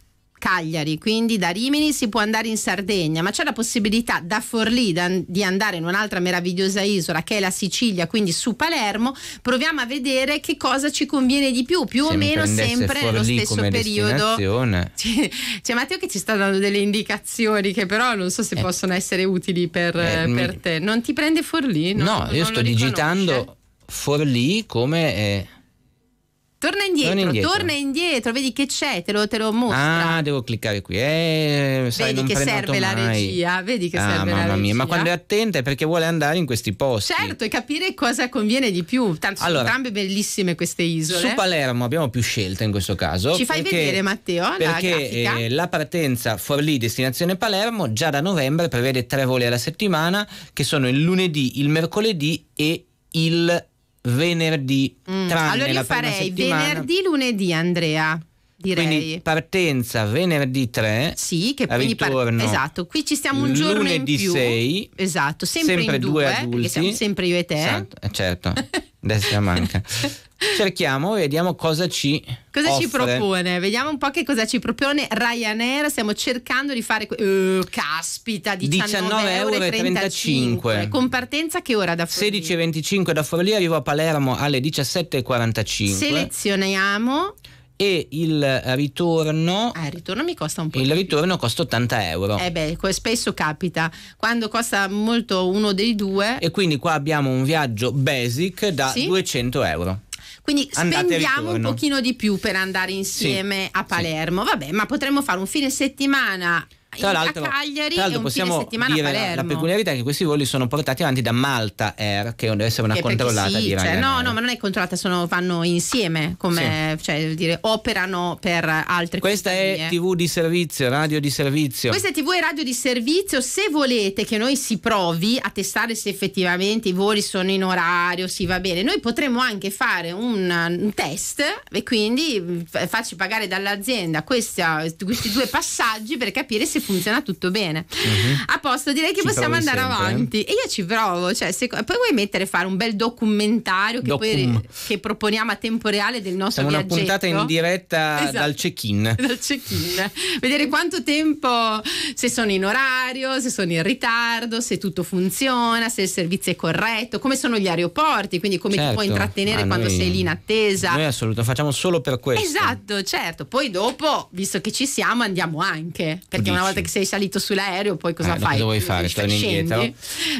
Cagliari, quindi da Rimini si può andare in Sardegna, ma c'è la possibilità da Forlì di andare in un'altra meravigliosa isola che è la Sicilia, quindi su Palermo. Proviamo a vedere che cosa ci conviene di più, più Se o meno sempre nello stesso periodo. C'è, cioè, c'è Matteo che ci sta dando delle indicazioni che però non so se eh. possono essere utili per, eh, per, te. Non ti prende Forlì? No, no io sto digitando Forlì come... Eh, Torna indietro, torna indietro, torna indietro, vedi che c'è, te lo, te lo mostra. Ah, devo cliccare qui. Eh, sai, vedi che serve mai. la regia, vedi che ah, serve la regia. Mia. ma quando è attenta è perché vuole andare in questi posti. Certo, e capire cosa conviene di più. Tanto allora, sono entrambe bellissime queste isole. Su Palermo abbiamo più scelta in questo caso. Ci fai perché, vedere Matteo perché la, eh, la partenza Forlì destinazione Palermo già da novembre prevede tre voli alla settimana che sono il lunedì, il mercoledì e il venerdì. Mm. Allora io farei venerdì, lunedì, Andrea. Direi. Quindi partenza venerdì 3, sì, che poi ritorno par- esatto, qui ci stiamo un giorno lunedì 6, esatto, sempre, sempre due, due adulti, siamo sempre io e te. Esatto, eh, certo, destra manca cerchiamo e vediamo cosa ci cosa offre. ci propone vediamo un po' che cosa ci propone Ryanair stiamo cercando di fare uh, caspita 19,35 euro 35. con partenza che ora da Forlì 16,25 da Forlì arrivo a Palermo alle 17,45 selezioniamo e il ritorno ah, il ritorno mi costa un po' il ritorno costa 80 euro eh beh spesso capita quando costa molto uno dei due e quindi qua abbiamo un viaggio basic da sì? 200 euro quindi Andate spendiamo un pochino di più per andare insieme sì. a Palermo. Sì. Vabbè, ma potremmo fare un fine settimana tra l'altro, a Cagliari tra l'altro possiamo dire la peculiarità è che questi voli sono portati avanti da Malta Air che deve essere una che controllata sì, di cioè, Ryanair cioè, no no ma non è controllata sono, vanno insieme come sì. cioè, dire, operano per altre questa compagnie. è tv di servizio radio di servizio questa è tv e radio di servizio se volete che noi si provi a testare se effettivamente i voli sono in orario si va bene noi potremmo anche fare un, un test e quindi mm, farci pagare dall'azienda questa, questi due passaggi per capire se funziona tutto bene. Uh-huh. A posto, direi che ci possiamo andare sempre, avanti. Eh. E io ci provo. Cioè, se, poi vuoi mettere fare un bel documentario che, poi, che proponiamo a tempo reale del nostro Siamo viaggetto. una puntata in diretta esatto. dal check-in. Dal check-in. Vedere quanto tempo, se sono in orario, se sono in ritardo, se tutto funziona, se il servizio è corretto, come sono gli aeroporti, quindi come certo. ti puoi certo. intrattenere quando noi, sei lì in attesa. Noi assolutamente facciamo solo per questo. Esatto, certo. Poi dopo, visto che ci siamo, andiamo anche. Perché una volta volta che sei salito sull'aereo, poi cosa eh, fai? Cosa vuoi fare? Torni indietro.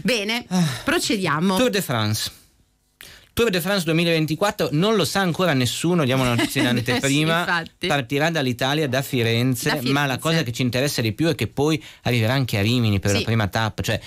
Bene, ah. procediamo. Tour de France. Tour de France 2024 non lo sa ancora nessuno, diamo una notizia in anteprima, sì, partirà dall'Italia da Firenze, da Firenze, ma la cosa che ci interessa di più è che poi arriverà anche a Rimini per sì. la prima tappa, cioè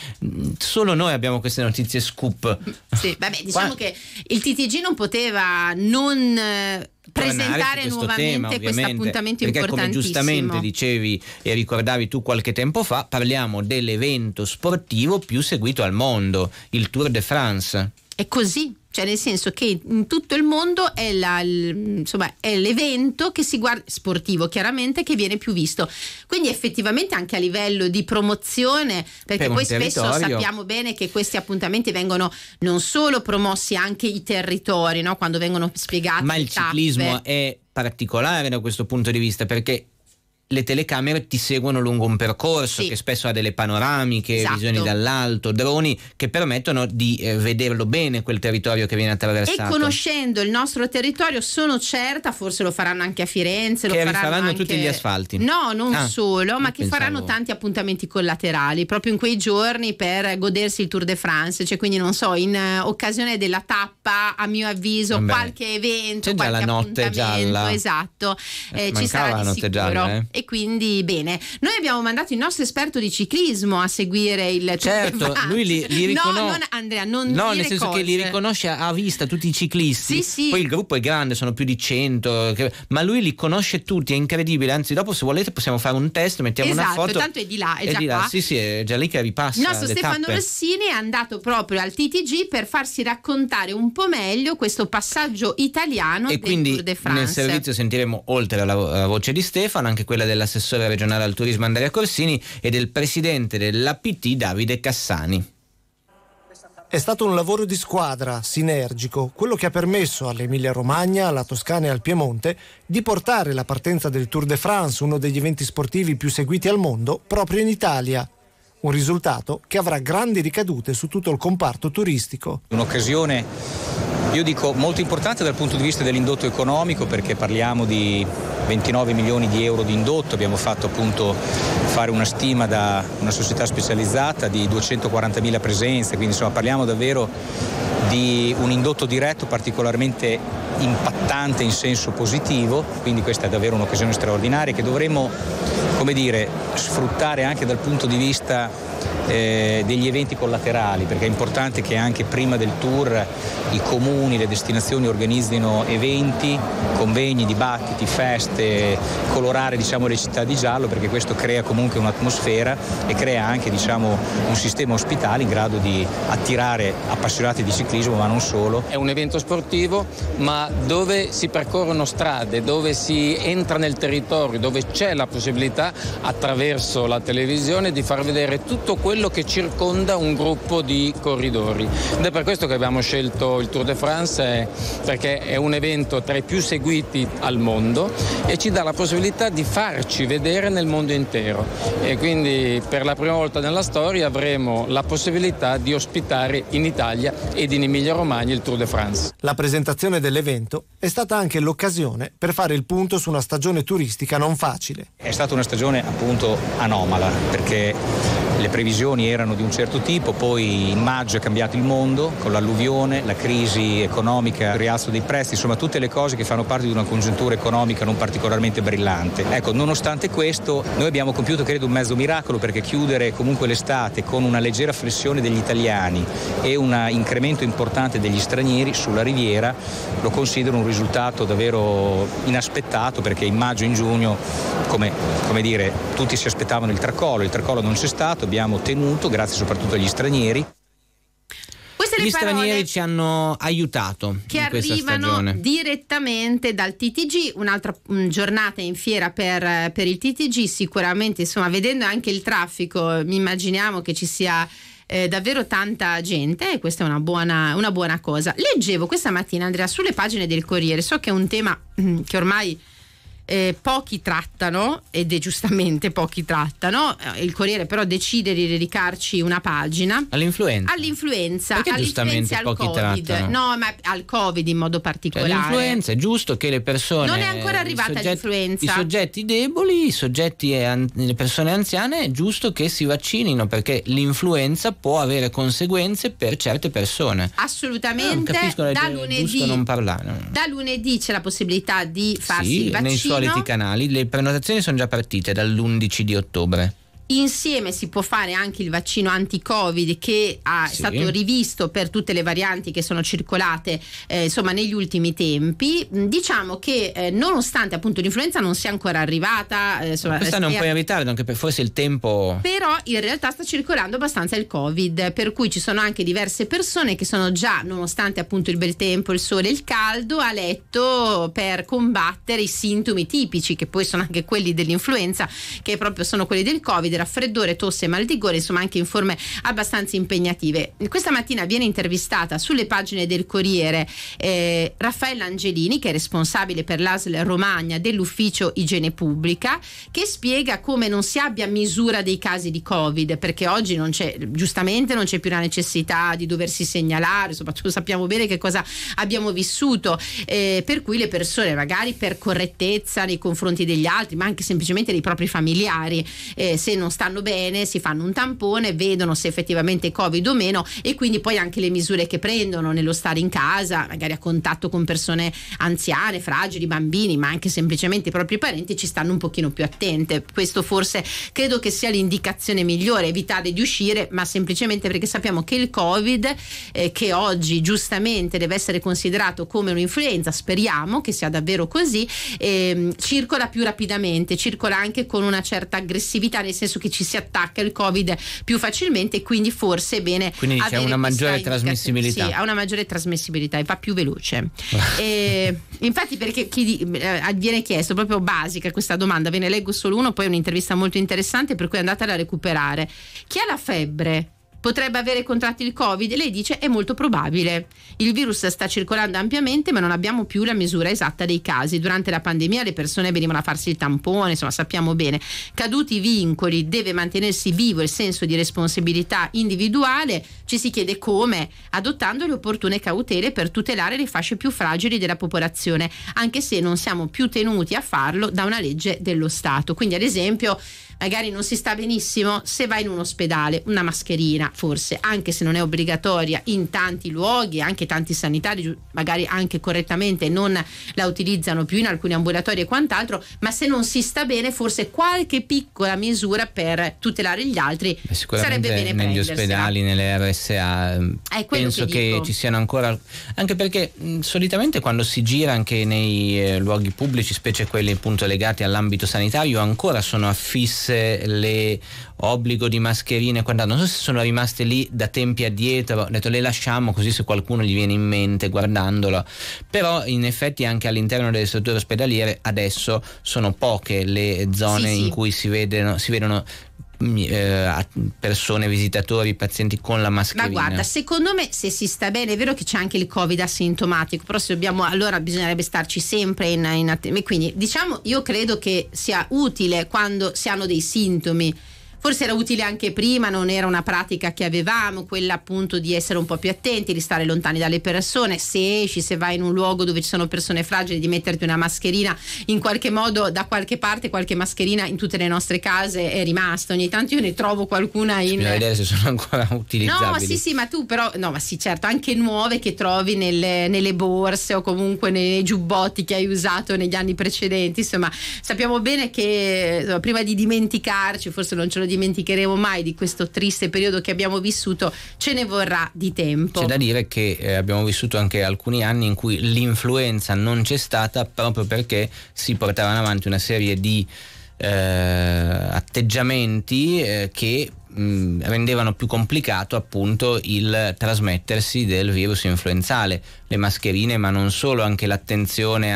solo noi abbiamo queste notizie scoop. Sì, vabbè, diciamo Qua... che il TTG non poteva non eh, presentare nuovamente questo appuntamento perché come giustamente dicevi e ricordavi tu qualche tempo fa parliamo dell'evento sportivo più seguito al mondo il Tour de France è così, cioè nel senso che in tutto il mondo è, la, insomma, è l'evento guarda, sportivo chiaramente che viene più visto. Quindi effettivamente anche a livello di promozione, perché per poi spesso territorio. sappiamo bene che questi appuntamenti vengono non solo promossi anche i territori, no? quando vengono spiegati. Ma il tappe. ciclismo è particolare da questo punto di vista perché le telecamere ti seguono lungo un percorso sì. che spesso ha delle panoramiche, esatto. visioni dall'alto, droni che permettono di eh, vederlo bene quel territorio che viene attraversato. E conoscendo il nostro territorio sono certa, forse lo faranno anche a Firenze, che lo faranno, faranno anche... tutti gli asfalti. No, non ah, solo, ma che pensavo. faranno tanti appuntamenti collaterali proprio in quei giorni per godersi il Tour de France, cioè quindi non so, in uh, occasione della tappa, a mio avviso, Vabbè. qualche evento, C'è qualche già la notte gialla. Esatto, eh, eh ci sarà la notte gialla, eh? e quindi bene. Noi abbiamo mandato il nostro esperto di ciclismo a seguire il Certo, lui li, li riconosce. No, non, Andrea, non No, nel senso che li riconosce a vista tutti i ciclisti. Sì, sì. Poi il gruppo è grande, sono più di 100, che... ma lui li conosce tutti, è incredibile. Anzi, dopo se volete possiamo fare un test, mettiamo esatto, una foto. Esatto, tanto è di là, è, è già di là. Sì, sì, è già lì che ripassa. Il nostro Stefano tappe. Rossini è andato proprio al TTG per farsi raccontare un po' meglio questo passaggio italiano e del quindi Tour de France. nel servizio sentiremo oltre alla, alla voce di Stefano anche quella dell'assessore regionale al turismo Andrea Corsini e del presidente dell'APT Davide Cassani. È stato un lavoro di squadra, sinergico, quello che ha permesso all'Emilia Romagna, alla Toscana e al Piemonte di portare la partenza del Tour de France, uno degli eventi sportivi più seguiti al mondo, proprio in Italia. Un risultato che avrà grandi ricadute su tutto il comparto turistico. Un'occasione io dico molto importante dal punto di vista dell'indotto economico perché parliamo di 29 milioni di euro di indotto, abbiamo fatto appunto fare una stima da una società specializzata di 240 mila presenze, quindi insomma parliamo davvero di un indotto diretto particolarmente impattante in senso positivo, quindi questa è davvero un'occasione straordinaria che dovremmo come dire, sfruttare anche dal punto di vista eh, degli eventi collaterali, perché è importante che anche prima del tour i comuni, le destinazioni organizzino eventi, convegni, dibattiti, feste, colorare diciamo, le città di giallo, perché questo crea comunque un'atmosfera e crea anche diciamo, un sistema ospitale in grado di attirare appassionati di ciclismo, ma non solo. È un evento sportivo, ma dove si percorrono strade, dove si entra nel territorio, dove c'è la possibilità attraverso la televisione di far vedere tutto quello quello che circonda un gruppo di corridori. Ed è per questo che abbiamo scelto il Tour de France, eh, perché è un evento tra i più seguiti al mondo e ci dà la possibilità di farci vedere nel mondo intero. E quindi per la prima volta nella storia avremo la possibilità di ospitare in Italia ed in Emilia Romagna il Tour de France. La presentazione dell'evento è stata anche l'occasione per fare il punto su una stagione turistica non facile. È stata una stagione appunto anomala perché le previsioni previsioni erano di un certo tipo, poi in maggio è cambiato il mondo con l'alluvione, la crisi economica, il rialzo dei prezzi, insomma tutte le cose che fanno parte di una congiuntura economica non particolarmente brillante. Ecco, nonostante questo noi abbiamo compiuto credo un mezzo miracolo perché chiudere comunque l'estate con una leggera flessione degli italiani e un incremento importante degli stranieri sulla riviera lo considero un risultato davvero inaspettato perché in maggio e in giugno, come, come dire, tutti si aspettavano il tracollo, il tracollo non c'è stato, abbiamo ottenuto grazie soprattutto agli stranieri gli stranieri ci hanno aiutato che arrivano stagione. direttamente dal TTG un'altra mh, mm, giornata in fiera per, eh, per, il TTG sicuramente insomma vedendo anche il traffico mi immaginiamo che ci sia eh, davvero tanta gente e questa è una buona, una buona cosa leggevo questa mattina Andrea sulle pagine del Corriere so che è un tema mh, mm, che ormai eh, pochi trattano, ed è giustamente pochi trattano, eh, il Corriere però decide di dedicarci una pagina. All'influenza. All'influenza. Perché all'influenza giustamente pochi COVID. trattano? No, ma al Covid in modo cioè, particolare. Cioè, l'influenza, è giusto che le persone... Non è ancora arrivata soggetti, l'influenza. I soggetti deboli, i soggetti an- le persone anziane, è giusto che si vaccinino perché l'influenza può avere conseguenze per certe persone. Assolutamente. Ah, non capisco da lunedì, non parlare. da lunedì c'è la possibilità di farsi sì, il vaccino soliti canali, le prenotazioni sono già partite dall'11 di ottobre. Insieme si può fare anche il vaccino anti-Covid che è sì. stato rivisto per tutte le varianti che sono circolate eh, insomma, negli ultimi tempi. Mm, diciamo che eh, nonostante appunto, l'influenza non sia ancora arrivata, eh, insomma, questa non puoi evitarlo anche per forse il tempo. Però in realtà sta circolando abbastanza il Covid, per cui ci sono anche diverse persone che sono già, nonostante appunto il bel tempo, il sole e il caldo, a letto per combattere i sintomi tipici che poi sono anche quelli dell'influenza, che proprio sono quelli del Covid raffreddore, tosse, mal di gore, insomma anche in forme abbastanza impegnative. Questa mattina viene intervistata sulle pagine del Corriere eh, Raffaella Angelini, che è responsabile per l'ASL Romagna dell'ufficio igiene pubblica, che spiega come non si abbia misura dei casi di Covid, perché oggi non c'è, giustamente non c'è più la necessità di doversi segnalare, soprattutto sappiamo bene che cosa abbiamo vissuto, eh, per cui le persone magari per correttezza nei confronti degli altri, ma anche semplicemente dei propri familiari, eh, se non non stanno bene, si fanno un tampone, vedono se effettivamente è Covid o meno e quindi poi anche le misure che prendono nello stare in casa, magari a contatto con persone anziane, fragili, bambini, ma anche semplicemente i propri parenti ci stanno un pochino più attente. Questo forse credo che sia l'indicazione migliore, evitare di uscire, ma semplicemente perché sappiamo che il Covid eh, che oggi giustamente deve essere considerato come un'influenza, speriamo che sia davvero così, eh, circola più rapidamente, circola anche con una certa aggressività, nel senso senso che ci si attacca il covid più facilmente e quindi forse è bene quindi c'è una maggiore trasmissibilità sì, ha una maggiore trasmissibilità e va più veloce e, infatti perché chi, eh, viene chiesto proprio basica questa domanda ve ne leggo solo uno poi è un'intervista molto interessante per cui andatela a recuperare chi ha la febbre Potrebbe avere contratto il Covid? Lei dice è molto probabile. Il virus sta circolando ampiamente ma non abbiamo più la misura esatta dei casi. Durante la pandemia le persone venivano a farsi il tampone, insomma sappiamo bene. Caduti i vincoli deve mantenersi vivo il senso di responsabilità individuale. Ci si chiede come? Adottando le opportune cautele per tutelare le fasce più fragili della popolazione, anche se non siamo più tenuti a farlo da una legge dello Stato. Quindi ad esempio magari non si sta benissimo, se vai in un ospedale una mascherina forse, anche se non è obbligatoria in tanti luoghi, anche tanti sanitari magari anche correttamente non la utilizzano più in alcuni ambulatori e quant'altro, ma se non si sta bene forse qualche piccola misura per tutelare gli altri Beh, sarebbe bene negli ospedali, nelle RSA eh, penso che, che, ci siano ancora anche perché solitamente quando si gira anche nei eh, luoghi pubblici, specie quelli appunto legati all'ambito sanitario, ancora sono affissi le obbligo di mascherine e quant'altro, non so se sono rimaste lì da tempi addietro, ho detto le lasciamo così se qualcuno gli viene in mente guardandolo, però in effetti anche all'interno delle strutture ospedaliere adesso sono poche le zone sì, in cui si vedono, si vedono eh, persone, visitatori, pazienti con la mascherina. Ma guarda, secondo me se si sta bene, è vero che c'è anche il Covid asintomatico, però se dobbiamo allora bisognerebbe starci sempre in, in attesa. Quindi diciamo io credo che sia utile quando si hanno dei sintomi Forse era utile anche prima, non era una pratica che avevamo, quella appunto di essere un po' più attenti, di stare lontani dalle persone, se esci, se vai in un luogo dove ci sono persone fragili, di metterti una mascherina, in qualche modo da qualche parte qualche mascherina in tutte le nostre case è rimasta. Ogni tanto io ne trovo qualcuna in... Bisogna vedere se sono ancora utilizzabili. No, ma sì, sì, ma tu però, no, ma sì, certo, anche nuove che trovi nelle, nelle borse o comunque nei giubbotti che hai usato negli anni precedenti, insomma, sappiamo bene che insomma, eh, prima di dimenticarci, forse non ce lo dimenticheremo mai di questo triste periodo che abbiamo vissuto, ce ne vorrà di tempo. C'è da dire che eh, abbiamo vissuto anche alcuni anni in cui l'influenza non c'è stata proprio perché si portavano avanti una serie di eh, atteggiamenti eh, che Mm, rendevano più complicato appunto il trasmettersi del virus influenzale, le mascherine ma non solo, anche l'attenzione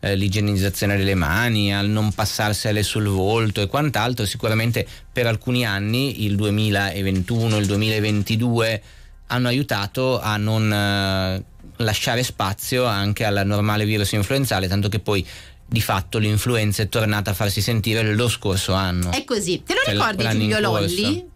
all'igienizzazione eh, delle mani, al non passarsele sul volto e quant'altro, sicuramente per alcuni anni, il 2021, il 2022, hanno aiutato a non... Eh, lasciare spazio anche al normale virus influenzale, tanto che poi di fatto l'influenza è tornata a farsi sentire lo scorso anno. È così. Te lo cioè ricordi Giulio Lolli?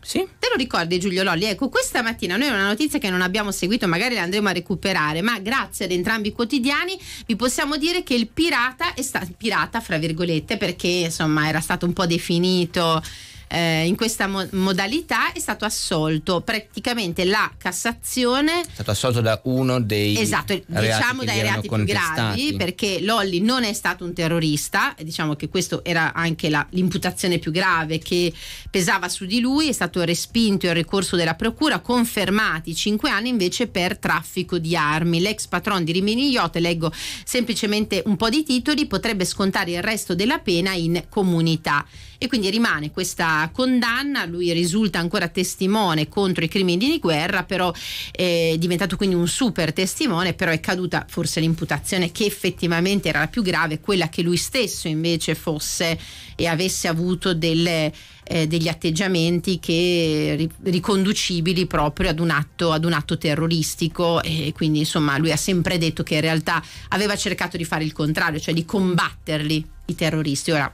Sì. Te lo ricordi Giulio Lolli? Ecco, questa mattina noi una notizia che non abbiamo seguito, magari la andremo a recuperare, ma grazie ad entrambi i quotidiani vi possiamo dire che il pirata è stato pirata, fra virgolette, perché insomma era stato un po' definito eh, in questa mo- modalità è stato assolto praticamente la Cassazione. È stato assolto da uno dei esatto, diciamo dai reati più gravi perché Lolli non è stato un terrorista, diciamo che questa era anche la, l'imputazione più grave che pesava su di lui, è stato respinto il ricorso della procura, confermati 5 anni invece per traffico di armi. L'ex patron di Rimini Yacht, leggo semplicemente un po' di titoli, potrebbe scontare il resto della pena in comunità e quindi rimane questa condanna, lui risulta ancora testimone contro i crimini di guerra, però eh, è diventato quindi un super testimone, però è caduta forse l'imputazione che effettivamente era la più grave, quella che lui stesso invece fosse e avesse avuto delle eh, degli atteggiamenti che riconducibili proprio ad un, atto, ad un atto, terroristico e quindi insomma lui ha sempre detto che in realtà aveva cercato di fare il contrario, cioè di combatterli i terroristi. Ora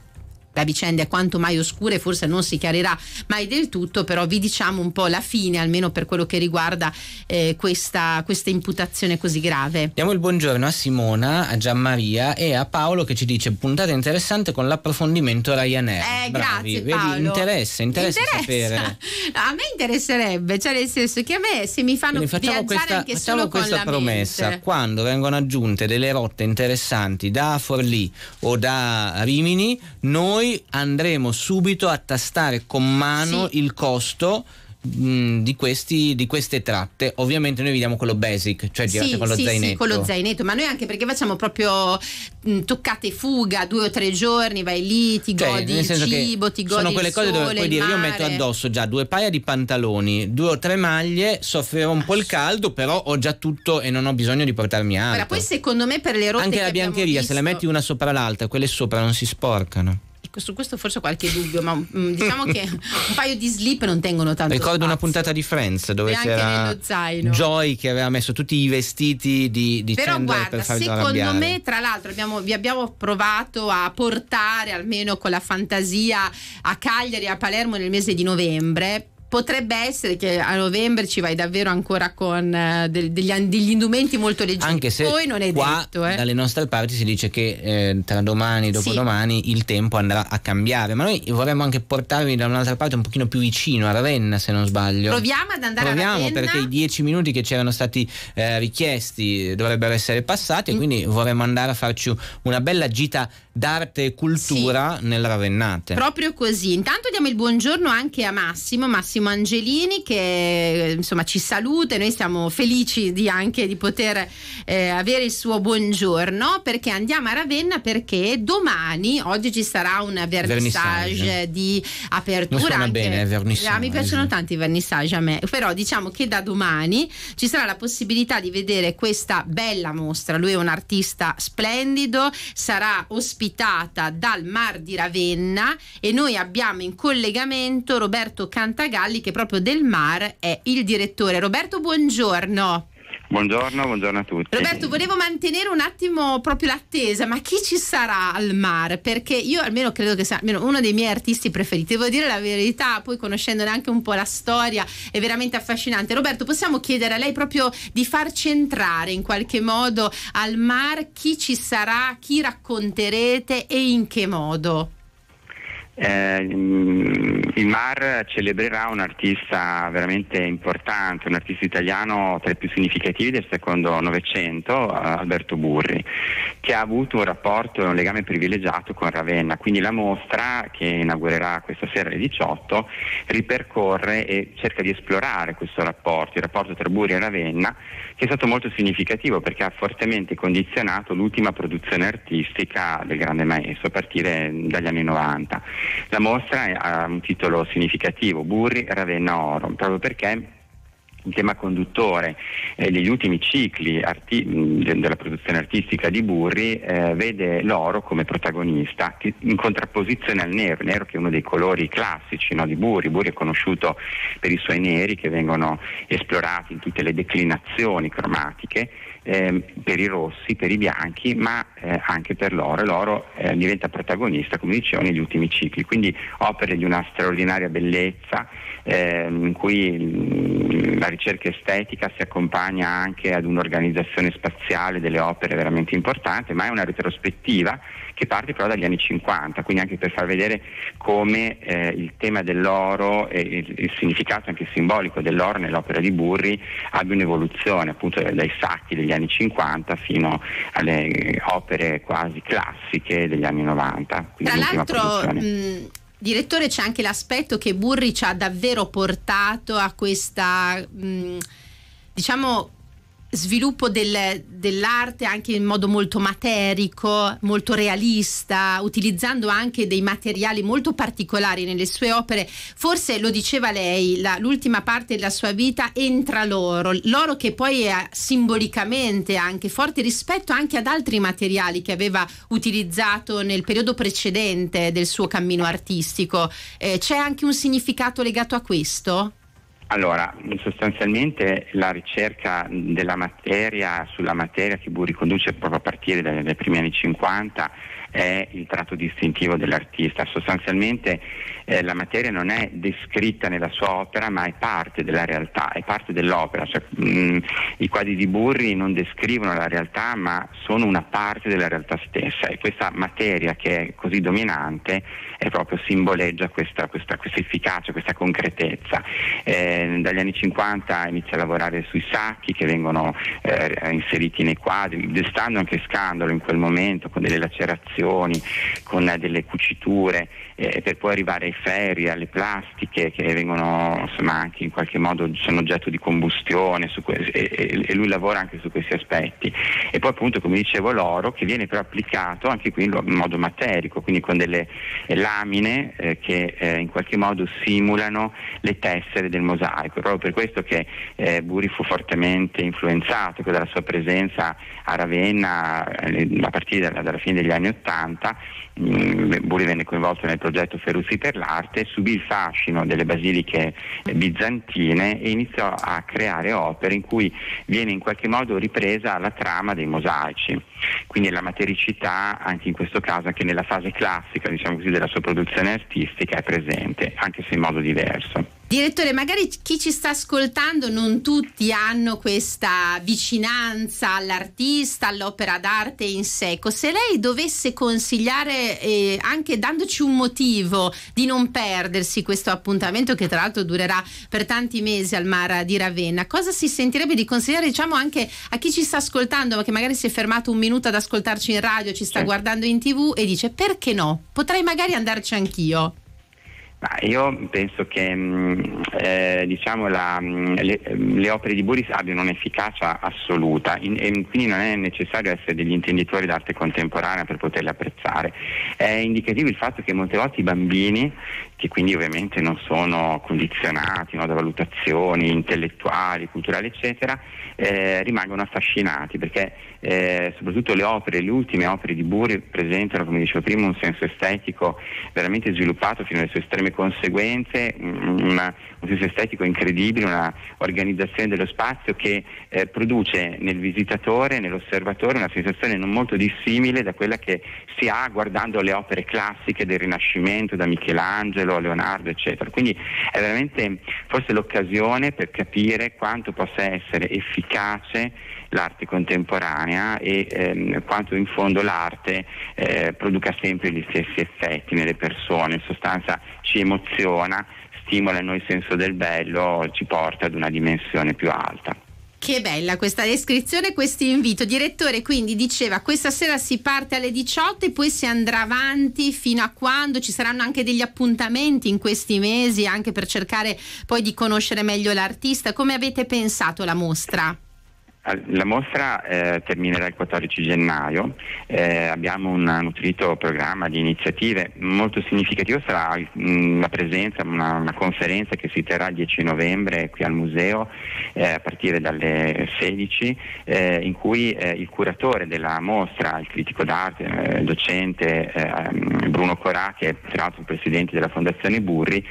la vicenda è quanto mai oscura e forse non si chiarirà mai del tutto, però vi diciamo un po' la fine, almeno per quello che riguarda eh, questa, questa, imputazione così grave. Diamo il buongiorno a Simona, a Gianmaria e a Paolo che ci dice puntata interessante con l'approfondimento Ryanair. Eh, Bravi. grazie Paolo. Vedi, interessa, interessa, interessa. sapere. A me interesserebbe, cioè nel senso che a me se mi fanno viaggiare questa, anche solo con la promessa, quando vengono aggiunte delle rotte interessanti da Forlì o da Rimini, noi noi andremo subito a tastare con mano sì. il costo mm, di, questi, di, queste tratte ovviamente noi vediamo quello basic cioè girate sì, con lo sì, zainetto sì, con lo zainetto ma noi anche perché facciamo proprio mh, mm, toccate fuga due o tre giorni vai lì ti cioè, godi il cibo ti godi sono quelle cose dove puoi dire io metto addosso già due paia di pantaloni due o tre maglie soffrirò un po' il caldo però ho già tutto e non ho bisogno di portarmi altro Ora, poi secondo me per le rotte anche la biancheria visto... se la metti una sopra l'altra quelle sopra non si sporcano su questo forse ho qualche dubbio, ma mh, mm, diciamo che un paio di slip non tengono tanto. Ricordo spazio. una puntata di Friends dove e c'era Joy che aveva messo tutti i vestiti di, di Però Chandler guarda, per farlo Secondo arrabbiare. me, tra l'altro, abbiamo, vi abbiamo provato a portare almeno con la fantasia a Cagliari e a Palermo nel mese di novembre potrebbe essere che a novembre ci vai davvero ancora con eh, degli, degli, indumenti molto leggeri. Anche se poi non è qua, detto. Eh. Dalle nostre parti si dice che eh, tra domani e dopodomani sì. il tempo andrà a cambiare, ma noi vorremmo anche portarvi da un'altra parte un pochino più vicino a Ravenna, se non sbaglio. Proviamo ad andare Proviamo a Ravenna. Proviamo perché i dieci minuti che ci erano stati eh, richiesti dovrebbero essere passati, mm. quindi vorremmo andare a farci una bella gita d'arte e cultura sì. nel Ravennate. Proprio così. Intanto diamo il buongiorno anche a Massimo. Massimo Angelini che insomma ci saluta e noi siamo felici di anche di poter eh, avere il suo buongiorno perché andiamo a Ravenna perché domani, oggi ci sarà un vernissage, vernissage. di apertura. Anche, bene, eh, vernissage. Ah, mi piacciono tanti i vernissage a me, però diciamo che da domani ci sarà la possibilità di vedere questa bella mostra. Lui è un artista splendido, sarà ospitata dal Mar di Ravenna e noi abbiamo in collegamento Roberto Cantagalli Galliche proprio del Mar è il direttore. Roberto, buongiorno. Buongiorno, buongiorno a tutti. Roberto, volevo mantenere un attimo proprio l'attesa, ma chi ci sarà al mar? Perché io almeno credo che sia almeno uno dei miei artisti preferiti, devo dire la verità, poi conoscendone anche un po' la storia, è veramente affascinante. Roberto, possiamo chiedere a lei proprio di farci entrare in qualche modo al mar? chi ci sarà, chi racconterete e in che modo? Eh, il Mar celebrerà un artista veramente importante, un artista italiano tra i più significativi del secondo Novecento, Alberto Burri, che ha avuto un rapporto e un legame privilegiato con Ravenna. Quindi la mostra, che inaugurerà questa sera alle 18, ripercorre e cerca di esplorare questo rapporto, il rapporto tra Burri e Ravenna, che è stato molto significativo perché ha fortemente condizionato l'ultima produzione artistica del grande maestro a partire dagli anni 90. La mostra ha un titolo significativo, Burri Ravenna Oro, proprio perché un tema conduttore eh, degli ultimi cicli arti- della produzione artistica di Burri eh, vede l'oro come protagonista che, in contrapposizione al nero, nero che è uno dei colori classici no, di Burri, Burri è conosciuto per i suoi neri che vengono esplorati in tutte le declinazioni cromatiche eh, per i rossi, per i bianchi, ma eh, anche per l'oro. E l'oro eh, diventa protagonista, come dicevo, negli ultimi cicli. Quindi opere di una straordinaria bellezza ehm, in cui mm, la ricerca estetica si accompagna anche ad un'organizzazione spaziale delle opere veramente importante, ma è una retrospettiva che parte però dagli anni 50, quindi anche per far vedere come eh, il tema dell'oro e il, il, significato anche simbolico dell'oro nell'opera di Burri abbia un'evoluzione appunto dai sacchi degli anni 50 fino alle opere quasi classiche degli anni 90. Tra l'altro mh, direttore c'è anche l'aspetto che Burri ci ha davvero portato a questa mh, diciamo sviluppo del, dell'arte anche in modo molto materico, molto realista, utilizzando anche dei materiali molto particolari nelle sue opere. Forse lo diceva lei, la, l'ultima parte della sua vita entra l'oro, l'oro che poi è simbolicamente anche forte rispetto anche ad altri materiali che aveva utilizzato nel periodo precedente del suo cammino artistico. Eh, c'è anche un significato legato a questo? Allora, sostanzialmente la ricerca della materia, sulla materia che Buri conduce proprio a partire dai, primi anni 50 è il tratto distintivo dell'artista. Sostanzialmente eh, la materia non è descritta nella sua opera, ma è parte della realtà, è parte dell'opera. Cioè, mh, mm, I quadri di Burri non descrivono la realtà, ma sono una parte della realtà stessa e questa materia che è così dominante è proprio simboleggia questa, questa, questa efficacia, questa concretezza. Eh, dagli anni 50 inizia a lavorare sui sacchi che vengono eh, inseriti nei quadri, destando anche scandalo in quel momento con delle lacerazioni confezioni, con delle cuciture eh, per poi arrivare ai ferri, alle plastiche che vengono insomma, anche in qualche modo sono oggetto di combustione que- e, e, lui lavora anche su questi aspetti. E poi appunto come dicevo l'oro che viene però applicato anche qui in modo materico, quindi con delle eh, lamine eh, che eh, in qualche modo simulano le tessere del mosaico. È proprio per questo che eh, Buri fu fortemente influenzato ecco, dalla sua presenza a Ravenna eh, a partire dalla, dalla fine degli anni Ottanta, mm, Buri venne coinvolto nel progetto Ferruzzi per l'arte, subì il fascino delle basiliche bizantine e iniziò a creare opere in cui viene in qualche modo ripresa la trama dei mosaici. Quindi la matericità, anche in questo caso, anche nella fase classica diciamo così, della sua produzione artistica, è presente, anche se in modo diverso. Direttore, magari chi ci sta ascoltando non tutti hanno questa vicinanza all'artista, all'opera d'arte in secco. Se lei dovesse consigliare, eh, anche dandoci un motivo di non perdersi questo appuntamento, che tra l'altro durerà per tanti mesi al Mar di Ravenna, cosa si sentirebbe di consigliare diciamo, anche a chi ci sta ascoltando, ma che magari si è fermato un minuto ad ascoltarci in radio, ci sta sì. guardando in tv e dice perché no? Potrei magari andarci anch'io io penso che mm, eh, diciamo la, mm, le, mm, le, opere di Boris abbiano un'efficacia assoluta in, e quindi non è necessario essere degli intenditori d'arte contemporanea per poterle apprezzare. È indicativo il fatto che molte volte i bambini che quindi ovviamente non sono condizionati no, da valutazioni intellettuali, culturali, eccetera, eh, rimangono affascinati perché eh, soprattutto le opere, le ultime opere di Buri presentano, come dicevo prima, un senso estetico veramente sviluppato fino alle sue estreme conseguenze, una, un senso estetico incredibile, una organizzazione dello spazio che eh, produce nel visitatore, nell'osservatore, una sensazione non molto dissimile da quella che si ha guardando le opere classiche del Rinascimento, da Michelangelo, Michelangelo Leonardo, eccetera. Quindi è veramente forse l'occasione per capire quanto possa essere efficace l'arte contemporanea e ehm, quanto in fondo l'arte eh, produca sempre gli stessi effetti nelle persone, in sostanza ci emoziona, stimola in noi il senso del bello, ci porta ad una dimensione più alta. Che bella questa descrizione, questo invito. Direttore, quindi diceva questa sera si parte alle 18 e poi si andrà avanti fino a quando ci saranno anche degli appuntamenti in questi mesi, anche per cercare poi di conoscere meglio l'artista. Come avete pensato la mostra? La mostra eh, terminerà il 14 gennaio, eh, abbiamo un nutrito programma di iniziative, molto significativo sarà mh, mm, la presenza, una, una, conferenza che si terrà il 10 novembre qui al museo eh, a partire dalle 16 eh, in cui eh, il curatore della mostra, il critico d'arte, eh, il docente Bruno Corà che è tra l'altro il presidente della Fondazione Burri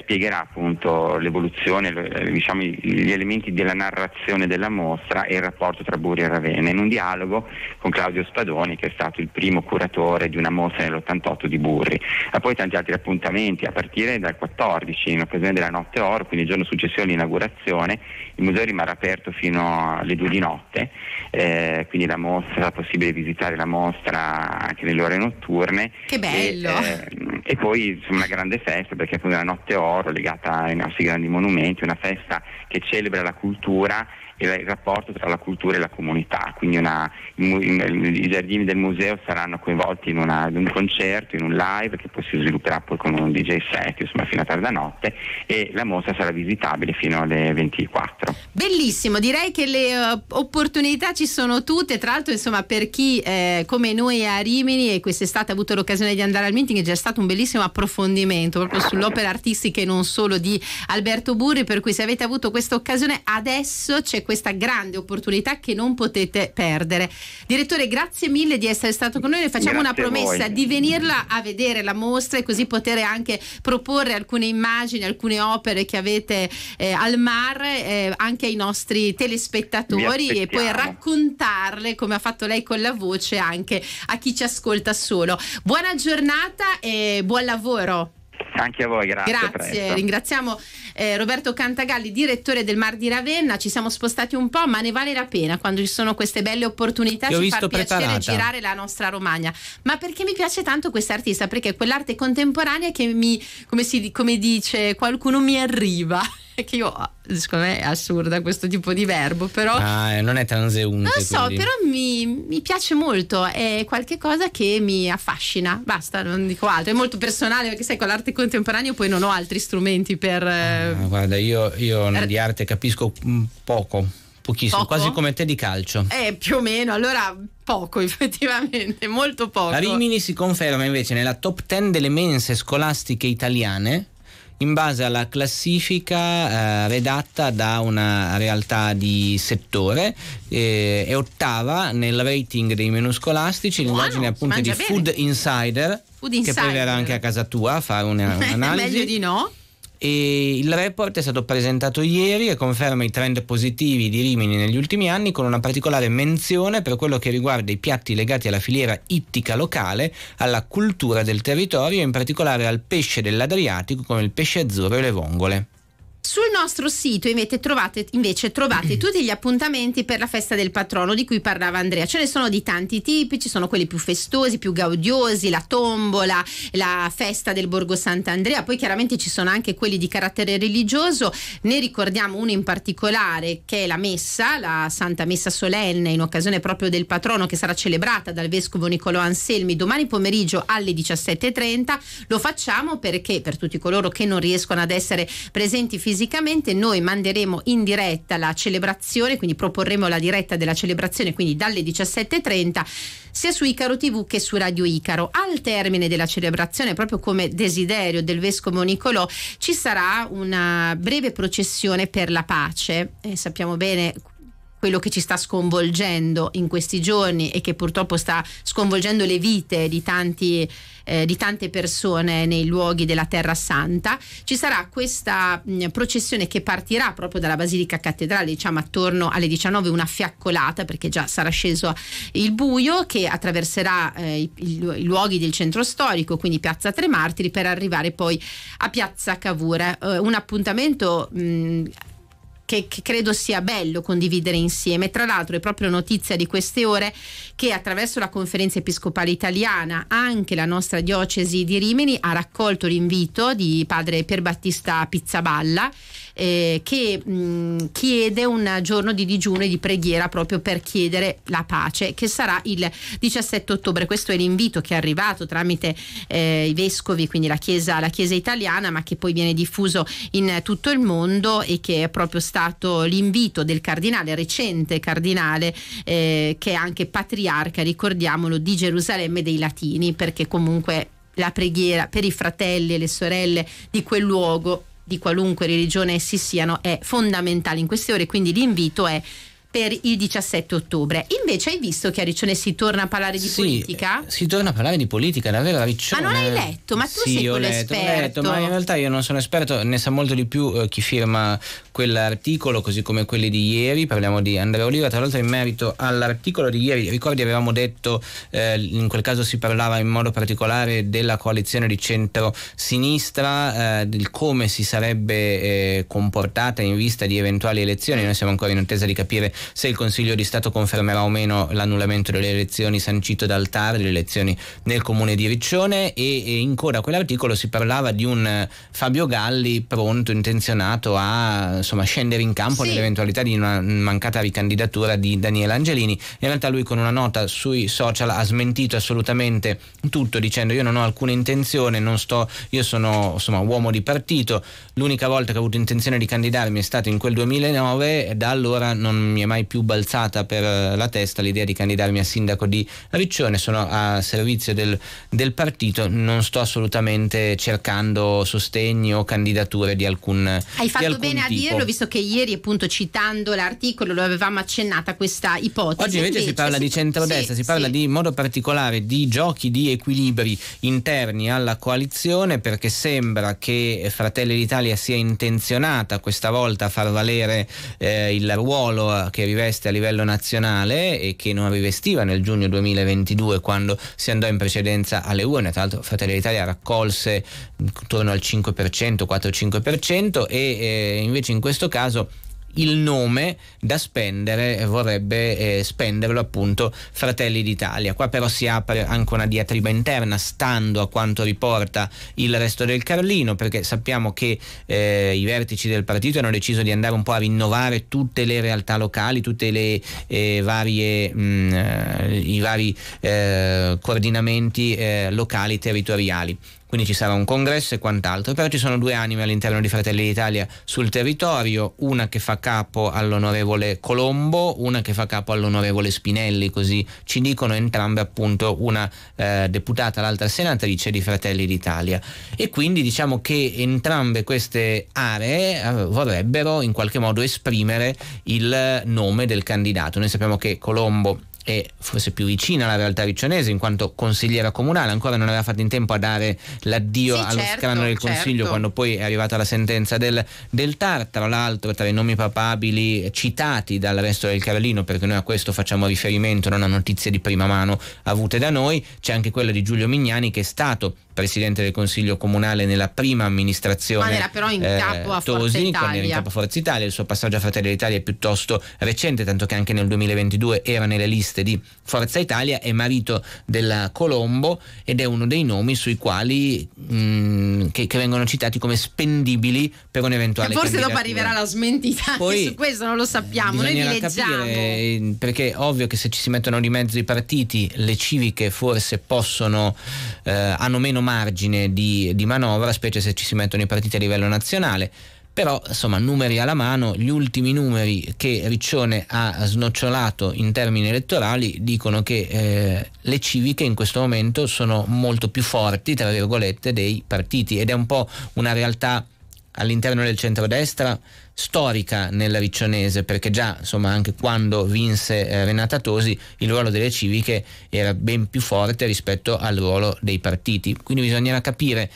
spiegherà appunto l'evoluzione, diciamo, gli elementi della narrazione della mostra e il rapporto tra Buri e Ravenna, in un dialogo con Claudio Spadoni che è stato il primo curatore di una mostra nell'88 di Burri. Ha poi tanti altri appuntamenti a partire dal 14, in occasione della Notte Oro, quindi il giorno successivo all'inaugurazione, il museo rimarrà aperto fino alle 2 di notte, eh, quindi la mostra, è possibile visitare la mostra anche nelle ore notturne. Che bello! E, eh, e poi insomma, una grande festa perché appunto la Notte Oro legata ai nostri grandi monumenti, una festa che celebra la cultura il rapporto tra la cultura e la comunità, quindi una, i giardini del museo saranno coinvolti in, una, in, un concerto, in un live che poi si svilupperà poi con un DJ set insomma, fino a tarda notte e la mostra sarà visitabile fino alle 24. Bellissimo, direi che le uh, opportunità ci sono tutte, tra l'altro insomma per chi eh, come noi a Rimini e quest'estate ha avuto l'occasione di andare al meeting è già stato un bellissimo approfondimento proprio sull'opera artistica e non solo di Alberto Burri, per cui se avete avuto questa occasione adesso c'è questa grande opportunità che non potete perdere. Direttore, grazie mille di essere stato con noi, le facciamo grazie una promessa di venirla a vedere la mostra e così poter anche proporre alcune immagini, alcune opere che avete eh, al mar eh, anche ai nostri telespettatori e poi raccontarle come ha fatto lei con la voce anche a chi ci ascolta solo. Buona giornata e buon lavoro. Anche a voi, grazie. Grazie, ringraziamo eh, Roberto Cantagalli, direttore del Mar di Ravenna. Ci siamo spostati un po', ma ne vale la pena quando ci sono queste belle opportunità. Ci fa piacere preparata. girare la nostra Romagna. Ma perché mi piace tanto questa artista? Perché è quell'arte contemporanea che mi, come, si, come dice qualcuno, mi arriva che io ah, secondo me è assurda questo tipo di verbo però ah, eh, non è transeunte non so quindi. però mi, mi, piace molto è qualcosa che mi affascina basta non dico altro è molto personale perché sai con l'arte contemporanea poi non ho altri strumenti per ah, eh, guarda io, io per... di arte capisco mm, poco pochissimo poco? quasi come te di calcio eh più o meno allora poco effettivamente molto poco la Rimini si conferma invece nella top 10 delle mense scolastiche italiane in base alla classifica eh, redatta da una realtà di settore eh, è ottava nel rating dei menu scolastici, Buono, l'indagine appunto di Food Insider, Food Insider che proverà anche a casa tua a fare un'analisi. Meglio di no. E il report è stato presentato ieri e conferma i trend positivi di Rimini negli ultimi anni con una particolare menzione per quello che riguarda i piatti legati alla filiera ittica locale, alla cultura del territorio e in particolare al pesce dell'Adriatico come il pesce azzurro e le vongole. Sul nostro sito invece trovate, invece trovate, tutti gli appuntamenti per la festa del patrono di cui parlava Andrea. Ce ne sono di tanti tipi, ci sono quelli più festosi, più gaudiosi, la tombola, la festa del Borgo Sant'Andrea, poi chiaramente ci sono anche quelli di carattere religioso, ne ricordiamo uno in particolare che è la messa, la Santa Messa Solenne in occasione proprio del patrono che sarà celebrata dal Vescovo Niccolò Anselmi domani pomeriggio alle 17.30. Lo facciamo perché per tutti coloro che non riescono ad essere presenti fino fisicamente, noi manderemo in diretta la celebrazione, quindi proporremo la diretta della celebrazione, quindi dalle 17.30 sia su Icaro TV che su Radio Icaro. Al termine della celebrazione, proprio come desiderio del vescovo Nicolò, ci sarà una breve processione per la pace. E eh, sappiamo bene quello che ci sta sconvolgendo in questi giorni e che purtroppo sta sconvolgendo le vite di, tanti, eh, di tante persone nei luoghi della Terra Santa, ci sarà questa mh, mm, processione che partirà proprio dalla Basilica Cattedrale, diciamo attorno alle 19, una fiaccolata perché già sarà sceso il buio, che attraverserà eh, i, i, luoghi del centro storico, quindi Piazza Tre Martiri, per arrivare poi a Piazza Cavour. Eh, un appuntamento mh, mm, che, che, credo sia bello condividere insieme. Tra l'altro è proprio notizia di queste ore che attraverso la conferenza episcopale italiana anche la nostra diocesi di Rimini ha raccolto l'invito di padre Pierbattista Pizzaballa eh, che mh, mm, chiede un giorno di digiuno e di preghiera proprio per chiedere la pace che sarà il 17 ottobre. Questo è l'invito che è arrivato tramite eh, i vescovi, quindi la chiesa, la chiesa italiana, ma che poi viene diffuso in tutto il mondo e che è proprio stato stato l'invito del cardinale, recente cardinale, eh, che è anche patriarca, ricordiamolo, di Gerusalemme dei Latini, perché comunque la preghiera per i fratelli e le sorelle di quel luogo di qualunque religione essi siano è fondamentale in queste ore, quindi l'invito è per il 17 ottobre. Invece hai visto che a Riccione si torna a parlare di sì, politica? Eh, si torna a parlare di politica, davvero Riccione. Ma non hai letto, ma tu sì, sei ho letto, esperto. Ho letto, ma in realtà io non sono esperto, ne sa molto di più eh, chi firma quell'articolo, così come quelli di ieri, parliamo di Andrea Oliva, tra l'altro in merito all'articolo di ieri, ricordi avevamo detto eh, in quel caso si parlava in modo particolare della coalizione di centro-sinistra, eh, del come si sarebbe eh, comportata in vista di eventuali elezioni, noi siamo ancora in attesa di capire se il Consiglio di Stato confermerà o meno l'annullamento delle elezioni sancito dal TAR, le elezioni nel comune di Riccione e, e in coda a quell'articolo si parlava di un eh, Fabio Galli pronto, intenzionato a insomma, scendere in campo sì. nell'eventualità di una mancata ricandidatura di Daniele Angelini. In realtà lui con una nota sui social ha smentito assolutamente tutto dicendo io non ho alcuna intenzione, non sto, io sono insomma, uomo di partito, l'unica volta che ho avuto intenzione di candidarmi è stato in quel 2009 e da allora non mi è mai più balzata per eh, la testa l'idea di candidarmi a sindaco di Riccione, sono a servizio del, del partito, non sto assolutamente cercando sostegni o candidature di alcun Hai fatto alcun bene tipo. a dirlo visto che ieri appunto citando l'articolo lo avevamo accennata questa ipotesi. Oggi invece, invece si parla si... di centrodestra, sì, si parla sì. di in modo particolare di giochi di equilibri interni alla coalizione perché sembra che Fratelli d'Italia sia intenzionata questa volta a far valere eh, il ruolo eh, che che riveste a livello nazionale e che non rivestiva nel giugno 2022 quando si andò in precedenza alle urne. Tra l'altro Fratelli d'Italia raccolse intorno al 5%, 4-5% e eh, invece in questo caso il nome da spendere eh, vorrebbe eh, spenderlo appunto Fratelli d'Italia. Qua però si apre anche una diatriba interna, stando a quanto riporta il resto del Carlino, perché sappiamo che eh, i vertici del partito hanno deciso di andare un po' a rinnovare tutte le realtà locali, tutti eh, mm, eh, i vari eh, coordinamenti locali territoriali quindi ci sarà un congresso e quant'altro, però ci sono due anime all'interno di Fratelli d'Italia sul territorio, una che fa capo all'onorevole Colombo, una che fa capo all'onorevole Spinelli, così ci dicono entrambe appunto una eh, deputata, l'altra senatrice di Fratelli d'Italia. E quindi diciamo che entrambe queste aree eh, vorrebbero in qualche modo esprimere il nome del candidato. Noi sappiamo che Colombo è forse più vicina alla realtà riccionese in quanto consigliera comunale, ancora non aveva fatto in tempo a dare l'addio sì, allo certo, scranno del Consiglio certo. quando poi è arrivata la sentenza del, del TAR, tra l'altro tra i nomi papabili citati dal resto del Carolino, perché noi a questo facciamo riferimento, non a notizie di prima mano avute da noi, c'è anche quella di Giulio Mignani che è stato presidente del Consiglio comunale nella prima amministrazione. Ma però in eh, capo a Forza Italia. Quando in capo a Forza Italia, il suo passaggio a Fratelli d'Italia è piuttosto recente, tanto che anche nel 2022 era nelle liste di Forza Italia, è marito della Colombo ed è uno dei nomi sui quali mh, mm, che, che, vengono citati come spendibili per un eventuale e forse dopo arriverà la smentita Poi, su questo non lo sappiamo noi vi leggiamo capire, eh, perché è ovvio che se ci si mettono di mezzo i partiti le civiche forse possono eh, hanno meno margine di, di manovra, specie se ci si mettono i partiti a livello nazionale però insomma numeri alla mano gli ultimi numeri che Riccione ha snocciolato in termini elettorali dicono che eh, le civiche in questo momento sono molto più forti tra virgolette dei partiti ed è un po' una realtà all'interno del centrodestra storica nel riccionese perché già insomma anche quando vinse eh, Renata Tosi il ruolo delle civiche era ben più forte rispetto al ruolo dei partiti quindi bisognerà capire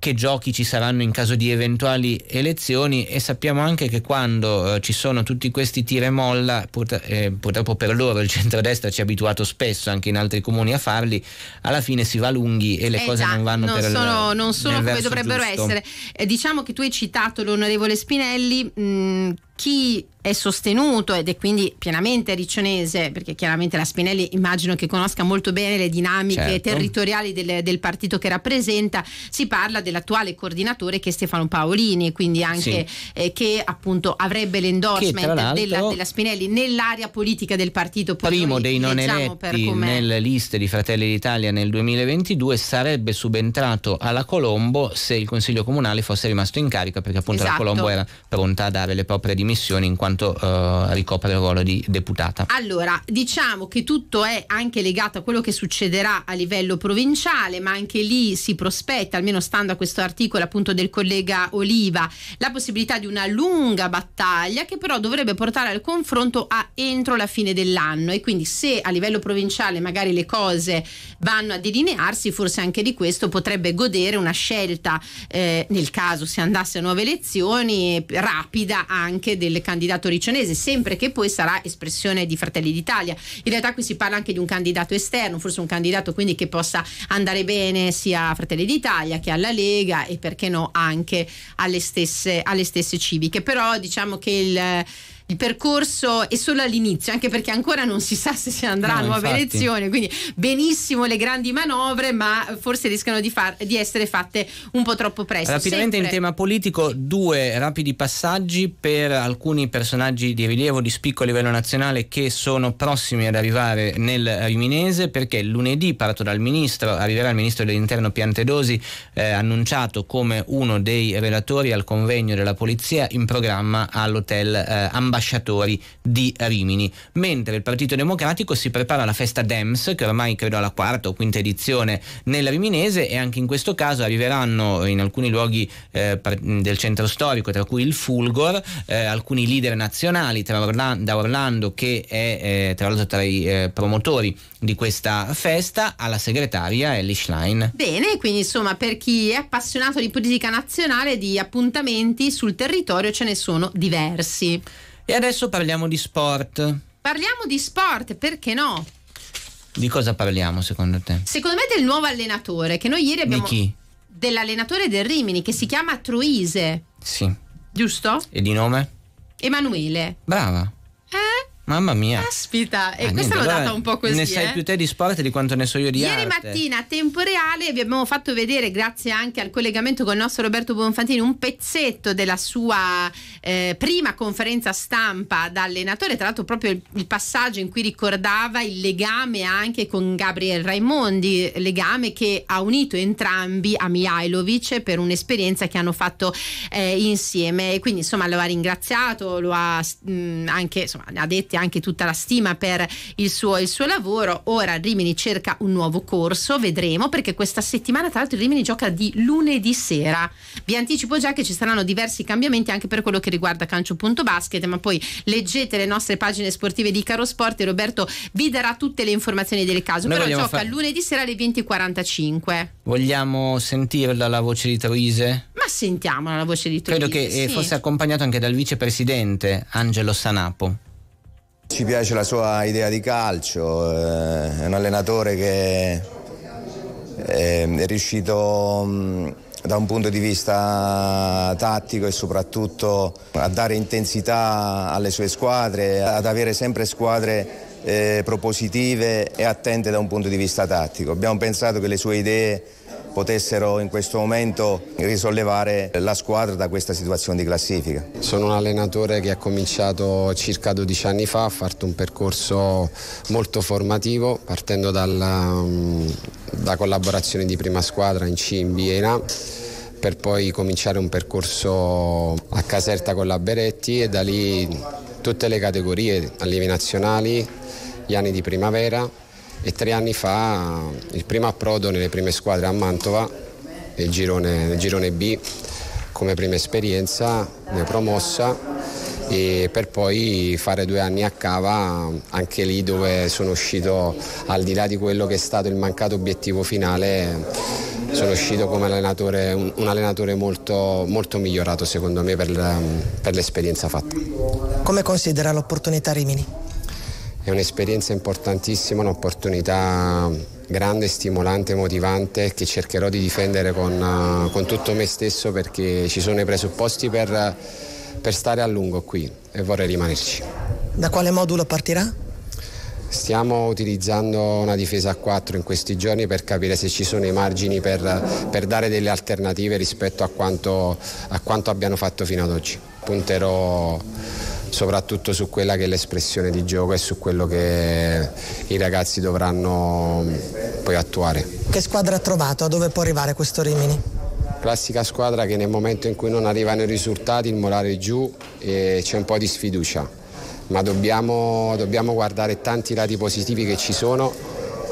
che giochi ci saranno in caso di eventuali elezioni e sappiamo anche che quando eh, ci sono tutti questi tira e molla, purtro- eh, purtroppo per loro il centrodestra ci ha abituato spesso anche in altri comuni a farli, alla fine si va lunghi e le eh cose già, non vanno non per sono, il Non sono come dovrebbero giusto. essere. Eh, diciamo che tu hai citato l'onorevole Spinelli. Mh, mm, chi è sostenuto ed è quindi pienamente riccionese, perché chiaramente la Spinelli immagino che conosca molto bene le dinamiche certo. territoriali del, del, partito che rappresenta, si parla dell'attuale coordinatore che è Stefano Paolini, quindi anche sì. eh, che appunto avrebbe l'endorsement che, della, della, Spinelli nell'area politica del partito. Primo dei non eletti nelle liste di Fratelli d'Italia nel 2022 sarebbe subentrato alla Colombo se il Consiglio Comunale fosse rimasto in carica, perché appunto esatto. la Colombo era pronta a dare le proprie dimissioni missioni in quanto eh, ricopre il ruolo di deputata. Allora, diciamo che tutto è anche legato a quello che succederà a livello provinciale, ma anche lì si prospetta, almeno stando a questo articolo appunto del collega Oliva, la possibilità di una lunga battaglia che però dovrebbe portare al confronto a entro la fine dell'anno e quindi se a livello provinciale magari le cose vanno a delinearsi, forse anche di questo potrebbe godere una scelta eh, nel caso si andasse a nuove elezioni rapida anche del candidato ricionese, sempre che poi sarà espressione di Fratelli d'Italia. In realtà qui si parla anche di un candidato esterno, forse un candidato quindi che possa andare bene sia a Fratelli d'Italia che alla Lega e perché no anche alle stesse, alle stesse civiche. Però diciamo che il il percorso è solo all'inizio, anche perché ancora non si sa se si andrà no, a nuove infatti. elezioni, quindi benissimo le grandi manovre, ma forse rischiano di, far, di essere fatte un po' troppo presto. Rapidamente Sempre... in tema politico, due rapidi passaggi per alcuni personaggi di rilievo, di spicco a livello nazionale che sono prossimi ad arrivare nel Riminese, perché lunedì, parto dal ministro, arriverà il ministro dell'interno Piantedosi, eh, annunciato come uno dei relatori al convegno della polizia in programma all'hotel eh, Ambasciata ambasciatori di Rimini, mentre il Partito Democratico si prepara alla festa DEMS, che ormai credo alla quarta o quinta edizione nella Riminese e anche in questo caso arriveranno in alcuni luoghi eh, del centro storico, tra cui il Fulgor, eh, alcuni leader nazionali, tra Orlando, da Orlando che è eh, tra l'altro tra i eh, promotori di questa festa, alla segretaria Ellie Schlein. Bene, quindi insomma per chi è appassionato di politica nazionale, di appuntamenti sul territorio ce ne sono diversi. E adesso parliamo di sport. Parliamo di sport, perché no? Di cosa parliamo secondo te? Secondo me del nuovo allenatore che noi ieri abbiamo... Di chi? Dell'allenatore del Rimini che si chiama Truise. Sì. Giusto? E di nome? Emanuele. Brava. Eh? Mamma mia. Caspita, e ah, questa l'ho data un po' così. Ne sai eh? più te di sport di quanto ne so io di Ieri arte. mattina a tempo reale vi abbiamo fatto vedere, grazie anche al collegamento con il nostro Roberto Bonfantini, un pezzetto della sua eh, prima conferenza stampa da allenatore, tra l'altro proprio il, il passaggio in cui ricordava il legame anche con Gabriel Raimondi, legame che ha unito entrambi a Mihailovic per un'esperienza che hanno fatto eh, insieme. E quindi insomma lo ha ringraziato, lo ha mh, mm, anche, insomma, ha detto anche tutta la stima per il suo, il suo lavoro. Ora Rimini cerca un nuovo corso, vedremo perché questa settimana tra l'altro Rimini gioca di lunedì sera. Vi anticipo già che ci saranno diversi cambiamenti anche per quello che riguarda calcio.basket, ma poi leggete le nostre pagine sportive di Caro Sport e Roberto vi darà tutte le informazioni del caso. Noi Però gioca far... lunedì sera alle 20.45. Vogliamo sentirla la voce di Troise? Ma sentiamola la voce di Troise. Credo che eh, sì. fosse accompagnato anche dal vicepresidente Angelo Sanapo. Ci piace la sua idea di calcio, eh, è un allenatore che eh, è riuscito mm, da un punto di vista tattico e soprattutto a dare intensità alle sue squadre, ad avere sempre squadre eh, propositive e attente da un punto di vista tattico. Abbiamo pensato che le sue idee potessero in questo momento risollevare la squadra da questa situazione di classifica. Sono un allenatore che ha cominciato circa 12 anni fa, ha fatto un percorso molto formativo partendo dalla, mm, da collaborazioni di prima squadra in C, in Viena per poi cominciare un percorso a Caserta con la Beretti e da lì tutte le categorie, allievi nazionali, gli anni di primavera e tre anni fa il primo approdo nelle prime squadre a Mantova, nel girone, nel girone B, come prima esperienza, ne promossa e per poi fare due anni a Cava, anche lì dove sono uscito al di là di quello che è stato il mancato obiettivo finale, sono uscito come allenatore, un, allenatore molto, molto, migliorato secondo me per, per l'esperienza fatta. Come considera l'opportunità Rimini? È un'esperienza importantissima, un'opportunità grande, stimolante, motivante che cercherò di difendere con, eh, con tutto me stesso perché ci sono i presupposti per, per stare a lungo qui e vorrei rimanerci. Da quale modulo partirà? Stiamo utilizzando una difesa a 4 in questi giorni per capire se ci sono i margini per, per dare delle alternative rispetto a quanto, a quanto abbiano fatto fino ad oggi. Punterò soprattutto su quella che è l'espressione di gioco e su quello che i ragazzi dovranno mm, poi attuare. Che squadra ha trovato? A dove può arrivare questo Rimini? classica squadra che nel momento in cui non arrivano i risultati il morale è giù e c'è un po' di sfiducia, ma dobbiamo, dobbiamo guardare tanti lati positivi che ci sono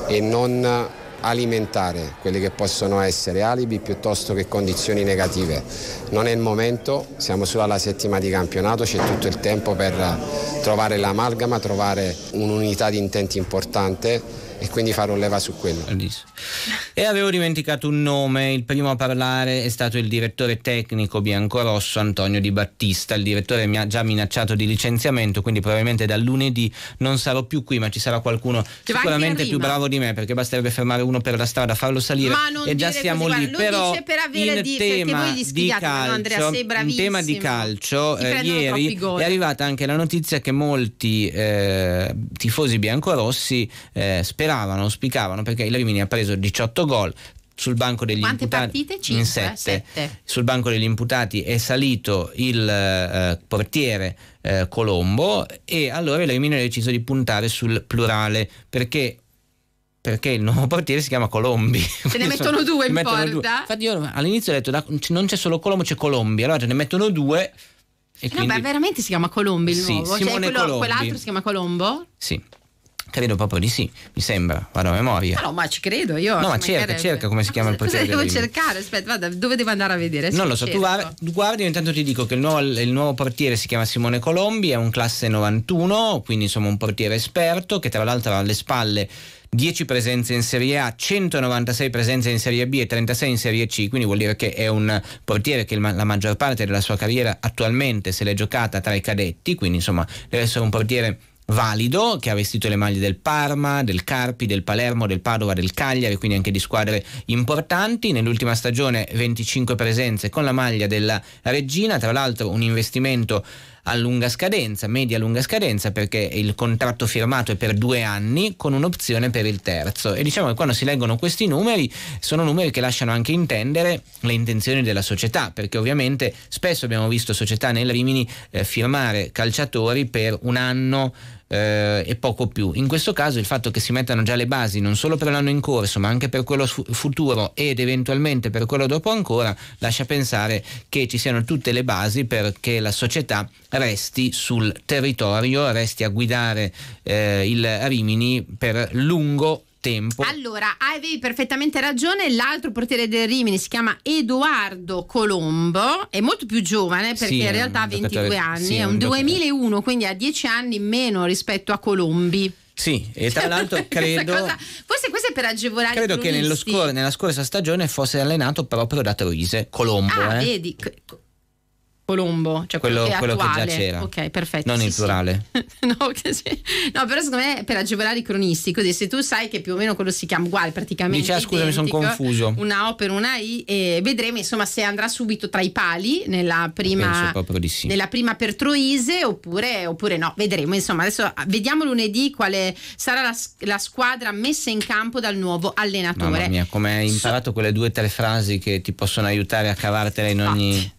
e non alimentare quelli che possono essere alibi piuttosto che condizioni negative. Non è il momento, siamo solo alla settima di campionato, c'è tutto il tempo per trovare l'amalgama, trovare un'unità di intenti importante e quindi farò leva su quello. E avevo dimenticato un nome, il primo a parlare è stato il direttore tecnico biancorosso Antonio Di Battista, il direttore mi ha già minacciato di licenziamento, quindi probabilmente da lunedì non sarò più qui, ma ci sarà qualcuno che sicuramente più bravo di me, perché basterebbe fermare uno per la strada, farlo salire e già siamo così, lì. Però dice per avere di, tema di calcio, Andrea, sei bravissimo. in tema di calcio, eh, ieri è arrivata anche la notizia che molti eh, tifosi biancorossi eh, sperano speravano, auspicavano perché il Rimini ha preso 18 gol, sul banco, degli imputati Quante partite, 5, sette. 7. sul banco degli imputati è salito il eh, portiere eh, Colombo e allora la Rimini ha deciso di puntare sul plurale perché perché il nuovo portiere si chiama Colombi. Se ne mettono due in mettono porta. Due. Infatti io all'inizio ho detto da, non c'è solo Colombo, c'è Colombi, allora ce ne mettono due. E eh quindi... Vabbè, veramente si chiama Colombi il sì, nuovo? cioè, quello, Colombi. Quell'altro si chiama Colombo? Sì. Credo proprio di sì, mi sembra, vado a memoria. Ah, no, ma ci credo io. No, ma cerca, cerca come si chiama il potere. devo cercare? Aspetta, guarda, dove devo andare a vedere? non lo so, cerco. tu guardi, intanto ti dico che il nuovo, il nuovo, portiere si chiama Simone Colombi, è un classe 91, quindi insomma un portiere esperto che tra l'altro ha alle spalle 10 presenze in Serie A, 196 presenze in Serie B e 36 in Serie C, quindi vuol dire che è un portiere che la maggior parte della sua carriera attualmente se l'è giocata tra i cadetti, quindi insomma deve essere un portiere valido che ha vestito le maglie del Parma, del Carpi, del Palermo, del Padova, del Cagliari, quindi anche di squadre importanti. Nell'ultima stagione 25 presenze con la maglia della Regina, tra l'altro un investimento a lunga scadenza, media lunga scadenza, perché il contratto firmato è per due anni con un'opzione per il terzo. E diciamo che quando si leggono questi numeri sono numeri che lasciano anche intendere le intenzioni della società, perché ovviamente spesso abbiamo visto società nel Rimini eh, firmare calciatori per un anno eh, e poco più. In questo caso il fatto che si mettano già le basi non solo per l'anno in corso ma anche per quello futuro ed eventualmente per quello dopo ancora lascia pensare che ci siano tutte le basi perché la società resti sul territorio, resti a guidare eh, il Rimini per lungo tempo. Allora, avevi perfettamente ragione, l'altro portiere del Rimini si chiama Edoardo Colombo, è molto più giovane perché sì, in realtà ha 22 anni, sì, è un 2001, quindi ha 10 anni meno rispetto a Colombi. Sì, e tra cioè, l'altro credo. Cosa, forse questo è per agevolare Credo che scor- nella scorsa stagione fosse allenato proprio da Troise, Colombo. Ah, eh. vedi. Colombo, cioè quello, quello, che, quello che, già c'era. Ok, perfetto. Non sì, il plurale. Sì. no, sì. no, però secondo me per agevolare i cronisti, così se tu sai che più o meno quello si chiama uguale praticamente. Dice, ah, scusa, mi sono confuso. Una O per una I e vedremo insomma se andrà subito tra i pali nella prima, nella prima per Troise oppure, oppure, no, vedremo insomma. Adesso ah, vediamo lunedì quale sarà la, la squadra messa in campo dal nuovo allenatore. Mamma mia, come hai imparato quelle due o tre frasi che ti possono aiutare a cavartela in ogni... Fatti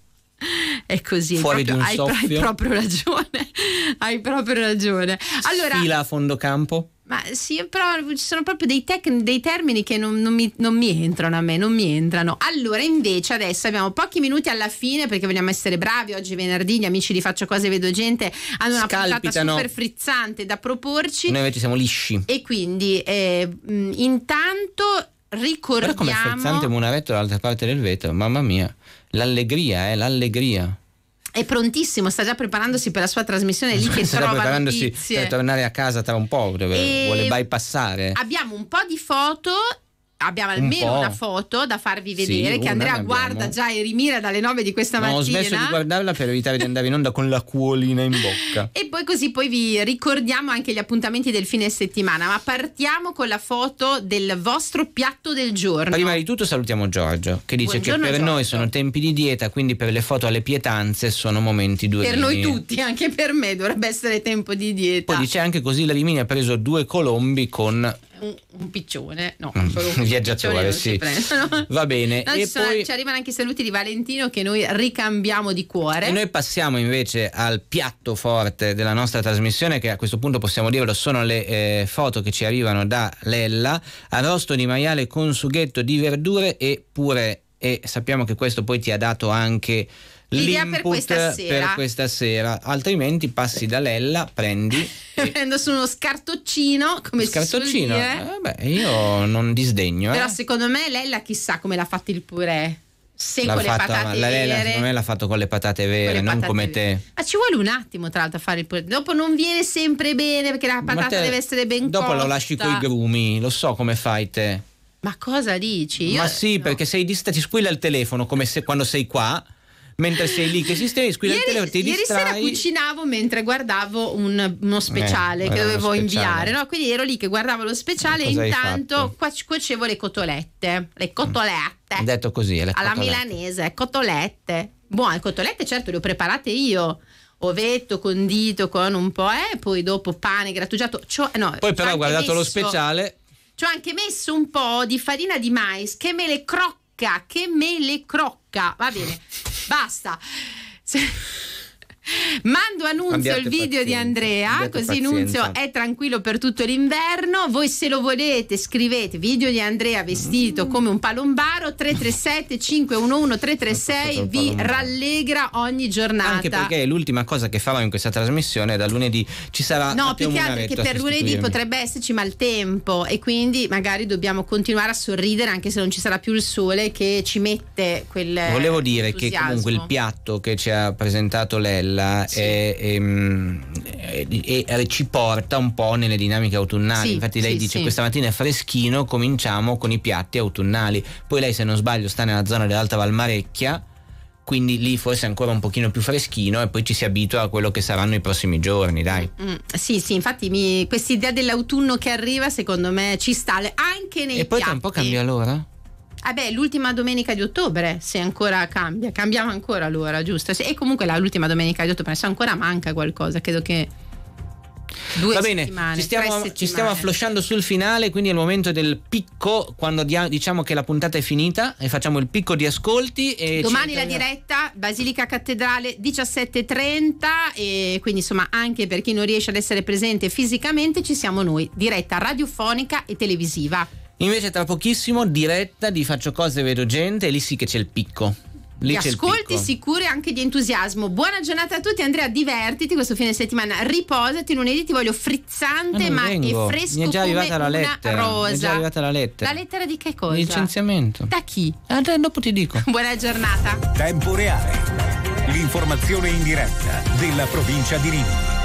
è così. Fuori proprio, di un Hai, hai proprio ragione. hai proprio ragione. Allora, fila a fondo campo. Ma sì, però ci sono proprio dei, tec- dei termini che non, non, mi, non, mi, entrano a me, non mi entrano. Allora, invece, adesso abbiamo pochi minuti alla fine perché vogliamo essere bravi. Oggi è venerdì, gli amici li Faccio Cose Vedo Gente hanno una Scalpita, super frizzante da proporci. Noi invece siamo lisci. E quindi, eh, intanto, ricordiamo... Però come frizzante una Munavetto dall'altra parte del vetro, mamma mia. L'allegria, eh, l'allegria è prontissimo, sta già preparandosi per la sua trasmissione lì che sta preparandosi notizie. per tornare a casa tra un po', dove vuole bypassare. Abbiamo un po' di foto abbiamo almeno un una foto da farvi vedere sì, che Andrea guarda già e rimira dalle 9 di questa no, mattina. Ho smesso di guardarla per evitare di andare in onda con la cuolina in bocca. e poi così poi vi ricordiamo anche gli appuntamenti del fine settimana, ma partiamo con la foto del vostro piatto del giorno. Prima di tutto salutiamo Giorgio che dice Buongiorno, che per Giorgio. noi sono tempi di dieta, quindi per le foto alle pietanze sono momenti due. Per noi tutti, anche per me dovrebbe essere tempo di dieta. Poi dice anche così la Rimini ha preso due colombi con un, piccione, no, mm. solo un viaggiatore, sì. Va bene. No, e ci, poi... ci arrivano anche i saluti di Valentino che noi ricambiamo di cuore. E noi passiamo invece al piatto forte della nostra trasmissione, che a questo punto possiamo dirlo, sono le eh, foto che ci arrivano da Lella, arrosto di maiale con sughetto di verdure e pure e sappiamo che questo poi ti ha dato anche l'idea per questa, per questa, sera. Altrimenti passi da Lella, prendi. E... Prendo su uno scartoccino, come scartoccino. si Eh, beh, io non disdegno. Però eh. secondo me Lella chissà come l'ha fatta il purè. Se l'ha con fatta, le patate la Lella, secondo me l'ha fatto con le patate vere, le non patate come vere. te. Ma ci vuole un attimo, tra l'altro, a fare il purè. Dopo non viene sempre bene perché la patata te, deve essere ben dopo Dopo lo lasci con i grumi, lo so come fai te. Ma cosa dici? Io, Ma sì, no. perché sei distratto, ti squilla il telefono come se quando sei qua mentre sei lì che si stai ieri, il telefono, ti Ieri sera cucinavo mentre guardavo un, uno eh, speciale eh, che dovevo speciale. inviare, no? Quindi ero lì che guardavo lo speciale e intanto cuocevo le cotolette, le mm. cotolette. Mm. Detto così, le alla cotolette. milanese, cotolette. Buone cotolette, certo, le ho preparate io ovetto condito con un po' eh, poi dopo pane grattugiato cioè, no, poi però ho guardato messo, lo speciale ci ho anche messo un po' di farina di mais che me le crocca che me le crocca va bene Basta. Se... Mando a Nunzio Abbiate il video pazienza. di Andrea, Abbiate così pazienza. Nunzio è tranquillo per tutto l'inverno. Voi se lo volete scrivete video di Andrea vestito mm. come un palombaro 337 511 336 vi rallegra ogni giornata. Anche perché è l'ultima cosa che farò in questa trasmissione da lunedì ci sarà No, più che altro che per lunedì potrebbe esserci maltempo e quindi magari dobbiamo continuare a sorridere anche se non ci sarà più il sole che ci mette quel Volevo dire che comunque il piatto che ci ha presentato Lella bella sì. Ehm, e, e, e, ci porta un po' nelle dinamiche autunnali. Sì, Infatti lei sì, dice questa mattina è freschino, cominciamo con i piatti autunnali. Poi lei se non sbaglio sta nella zona dell'Alta Valmarecchia quindi lì forse è ancora un pochino più freschino e poi ci si abitua a quello che saranno i prossimi giorni, dai. Mm, mm. sì, sì, infatti questa idea dell'autunno che arriva secondo me ci sta anche nei E poi piatti. tra un po' cambia l'ora? Ah beh, l'ultima domenica di ottobre, se ancora cambia, cambiamo ancora l'ora, giusto? e comunque la, l'ultima domenica di ottobre, se ancora manca qualcosa, credo che... Due Va bene, ci stiamo, ci stiamo afflosciando sul finale, quindi è il momento del picco, quando dia- diciamo che la puntata è finita e facciamo il picco di ascolti. Domani la diretta, Basilica Cattedrale 17.30 e quindi insomma anche per chi non riesce ad essere presente fisicamente ci siamo noi, diretta radiofonica e televisiva. Invece tra pochissimo diretta di Faccio cose, vedo gente e lì sì che c'è il picco. Lì c'è ascolti sicuri anche di entusiasmo. Buona giornata a tutti, Andrea. Divertiti questo fine settimana. Riposati lunedì, ti voglio frizzante ah, ma, ma fresco. Mi è già arrivata la lettera. Rosa. Mi è già arrivata la lettera. La lettera di che cosa? Licenziamento. Da chi? Andrea, ah, dopo ti dico. Buona giornata. Tempo reale. L'informazione in diretta della provincia di Rimini.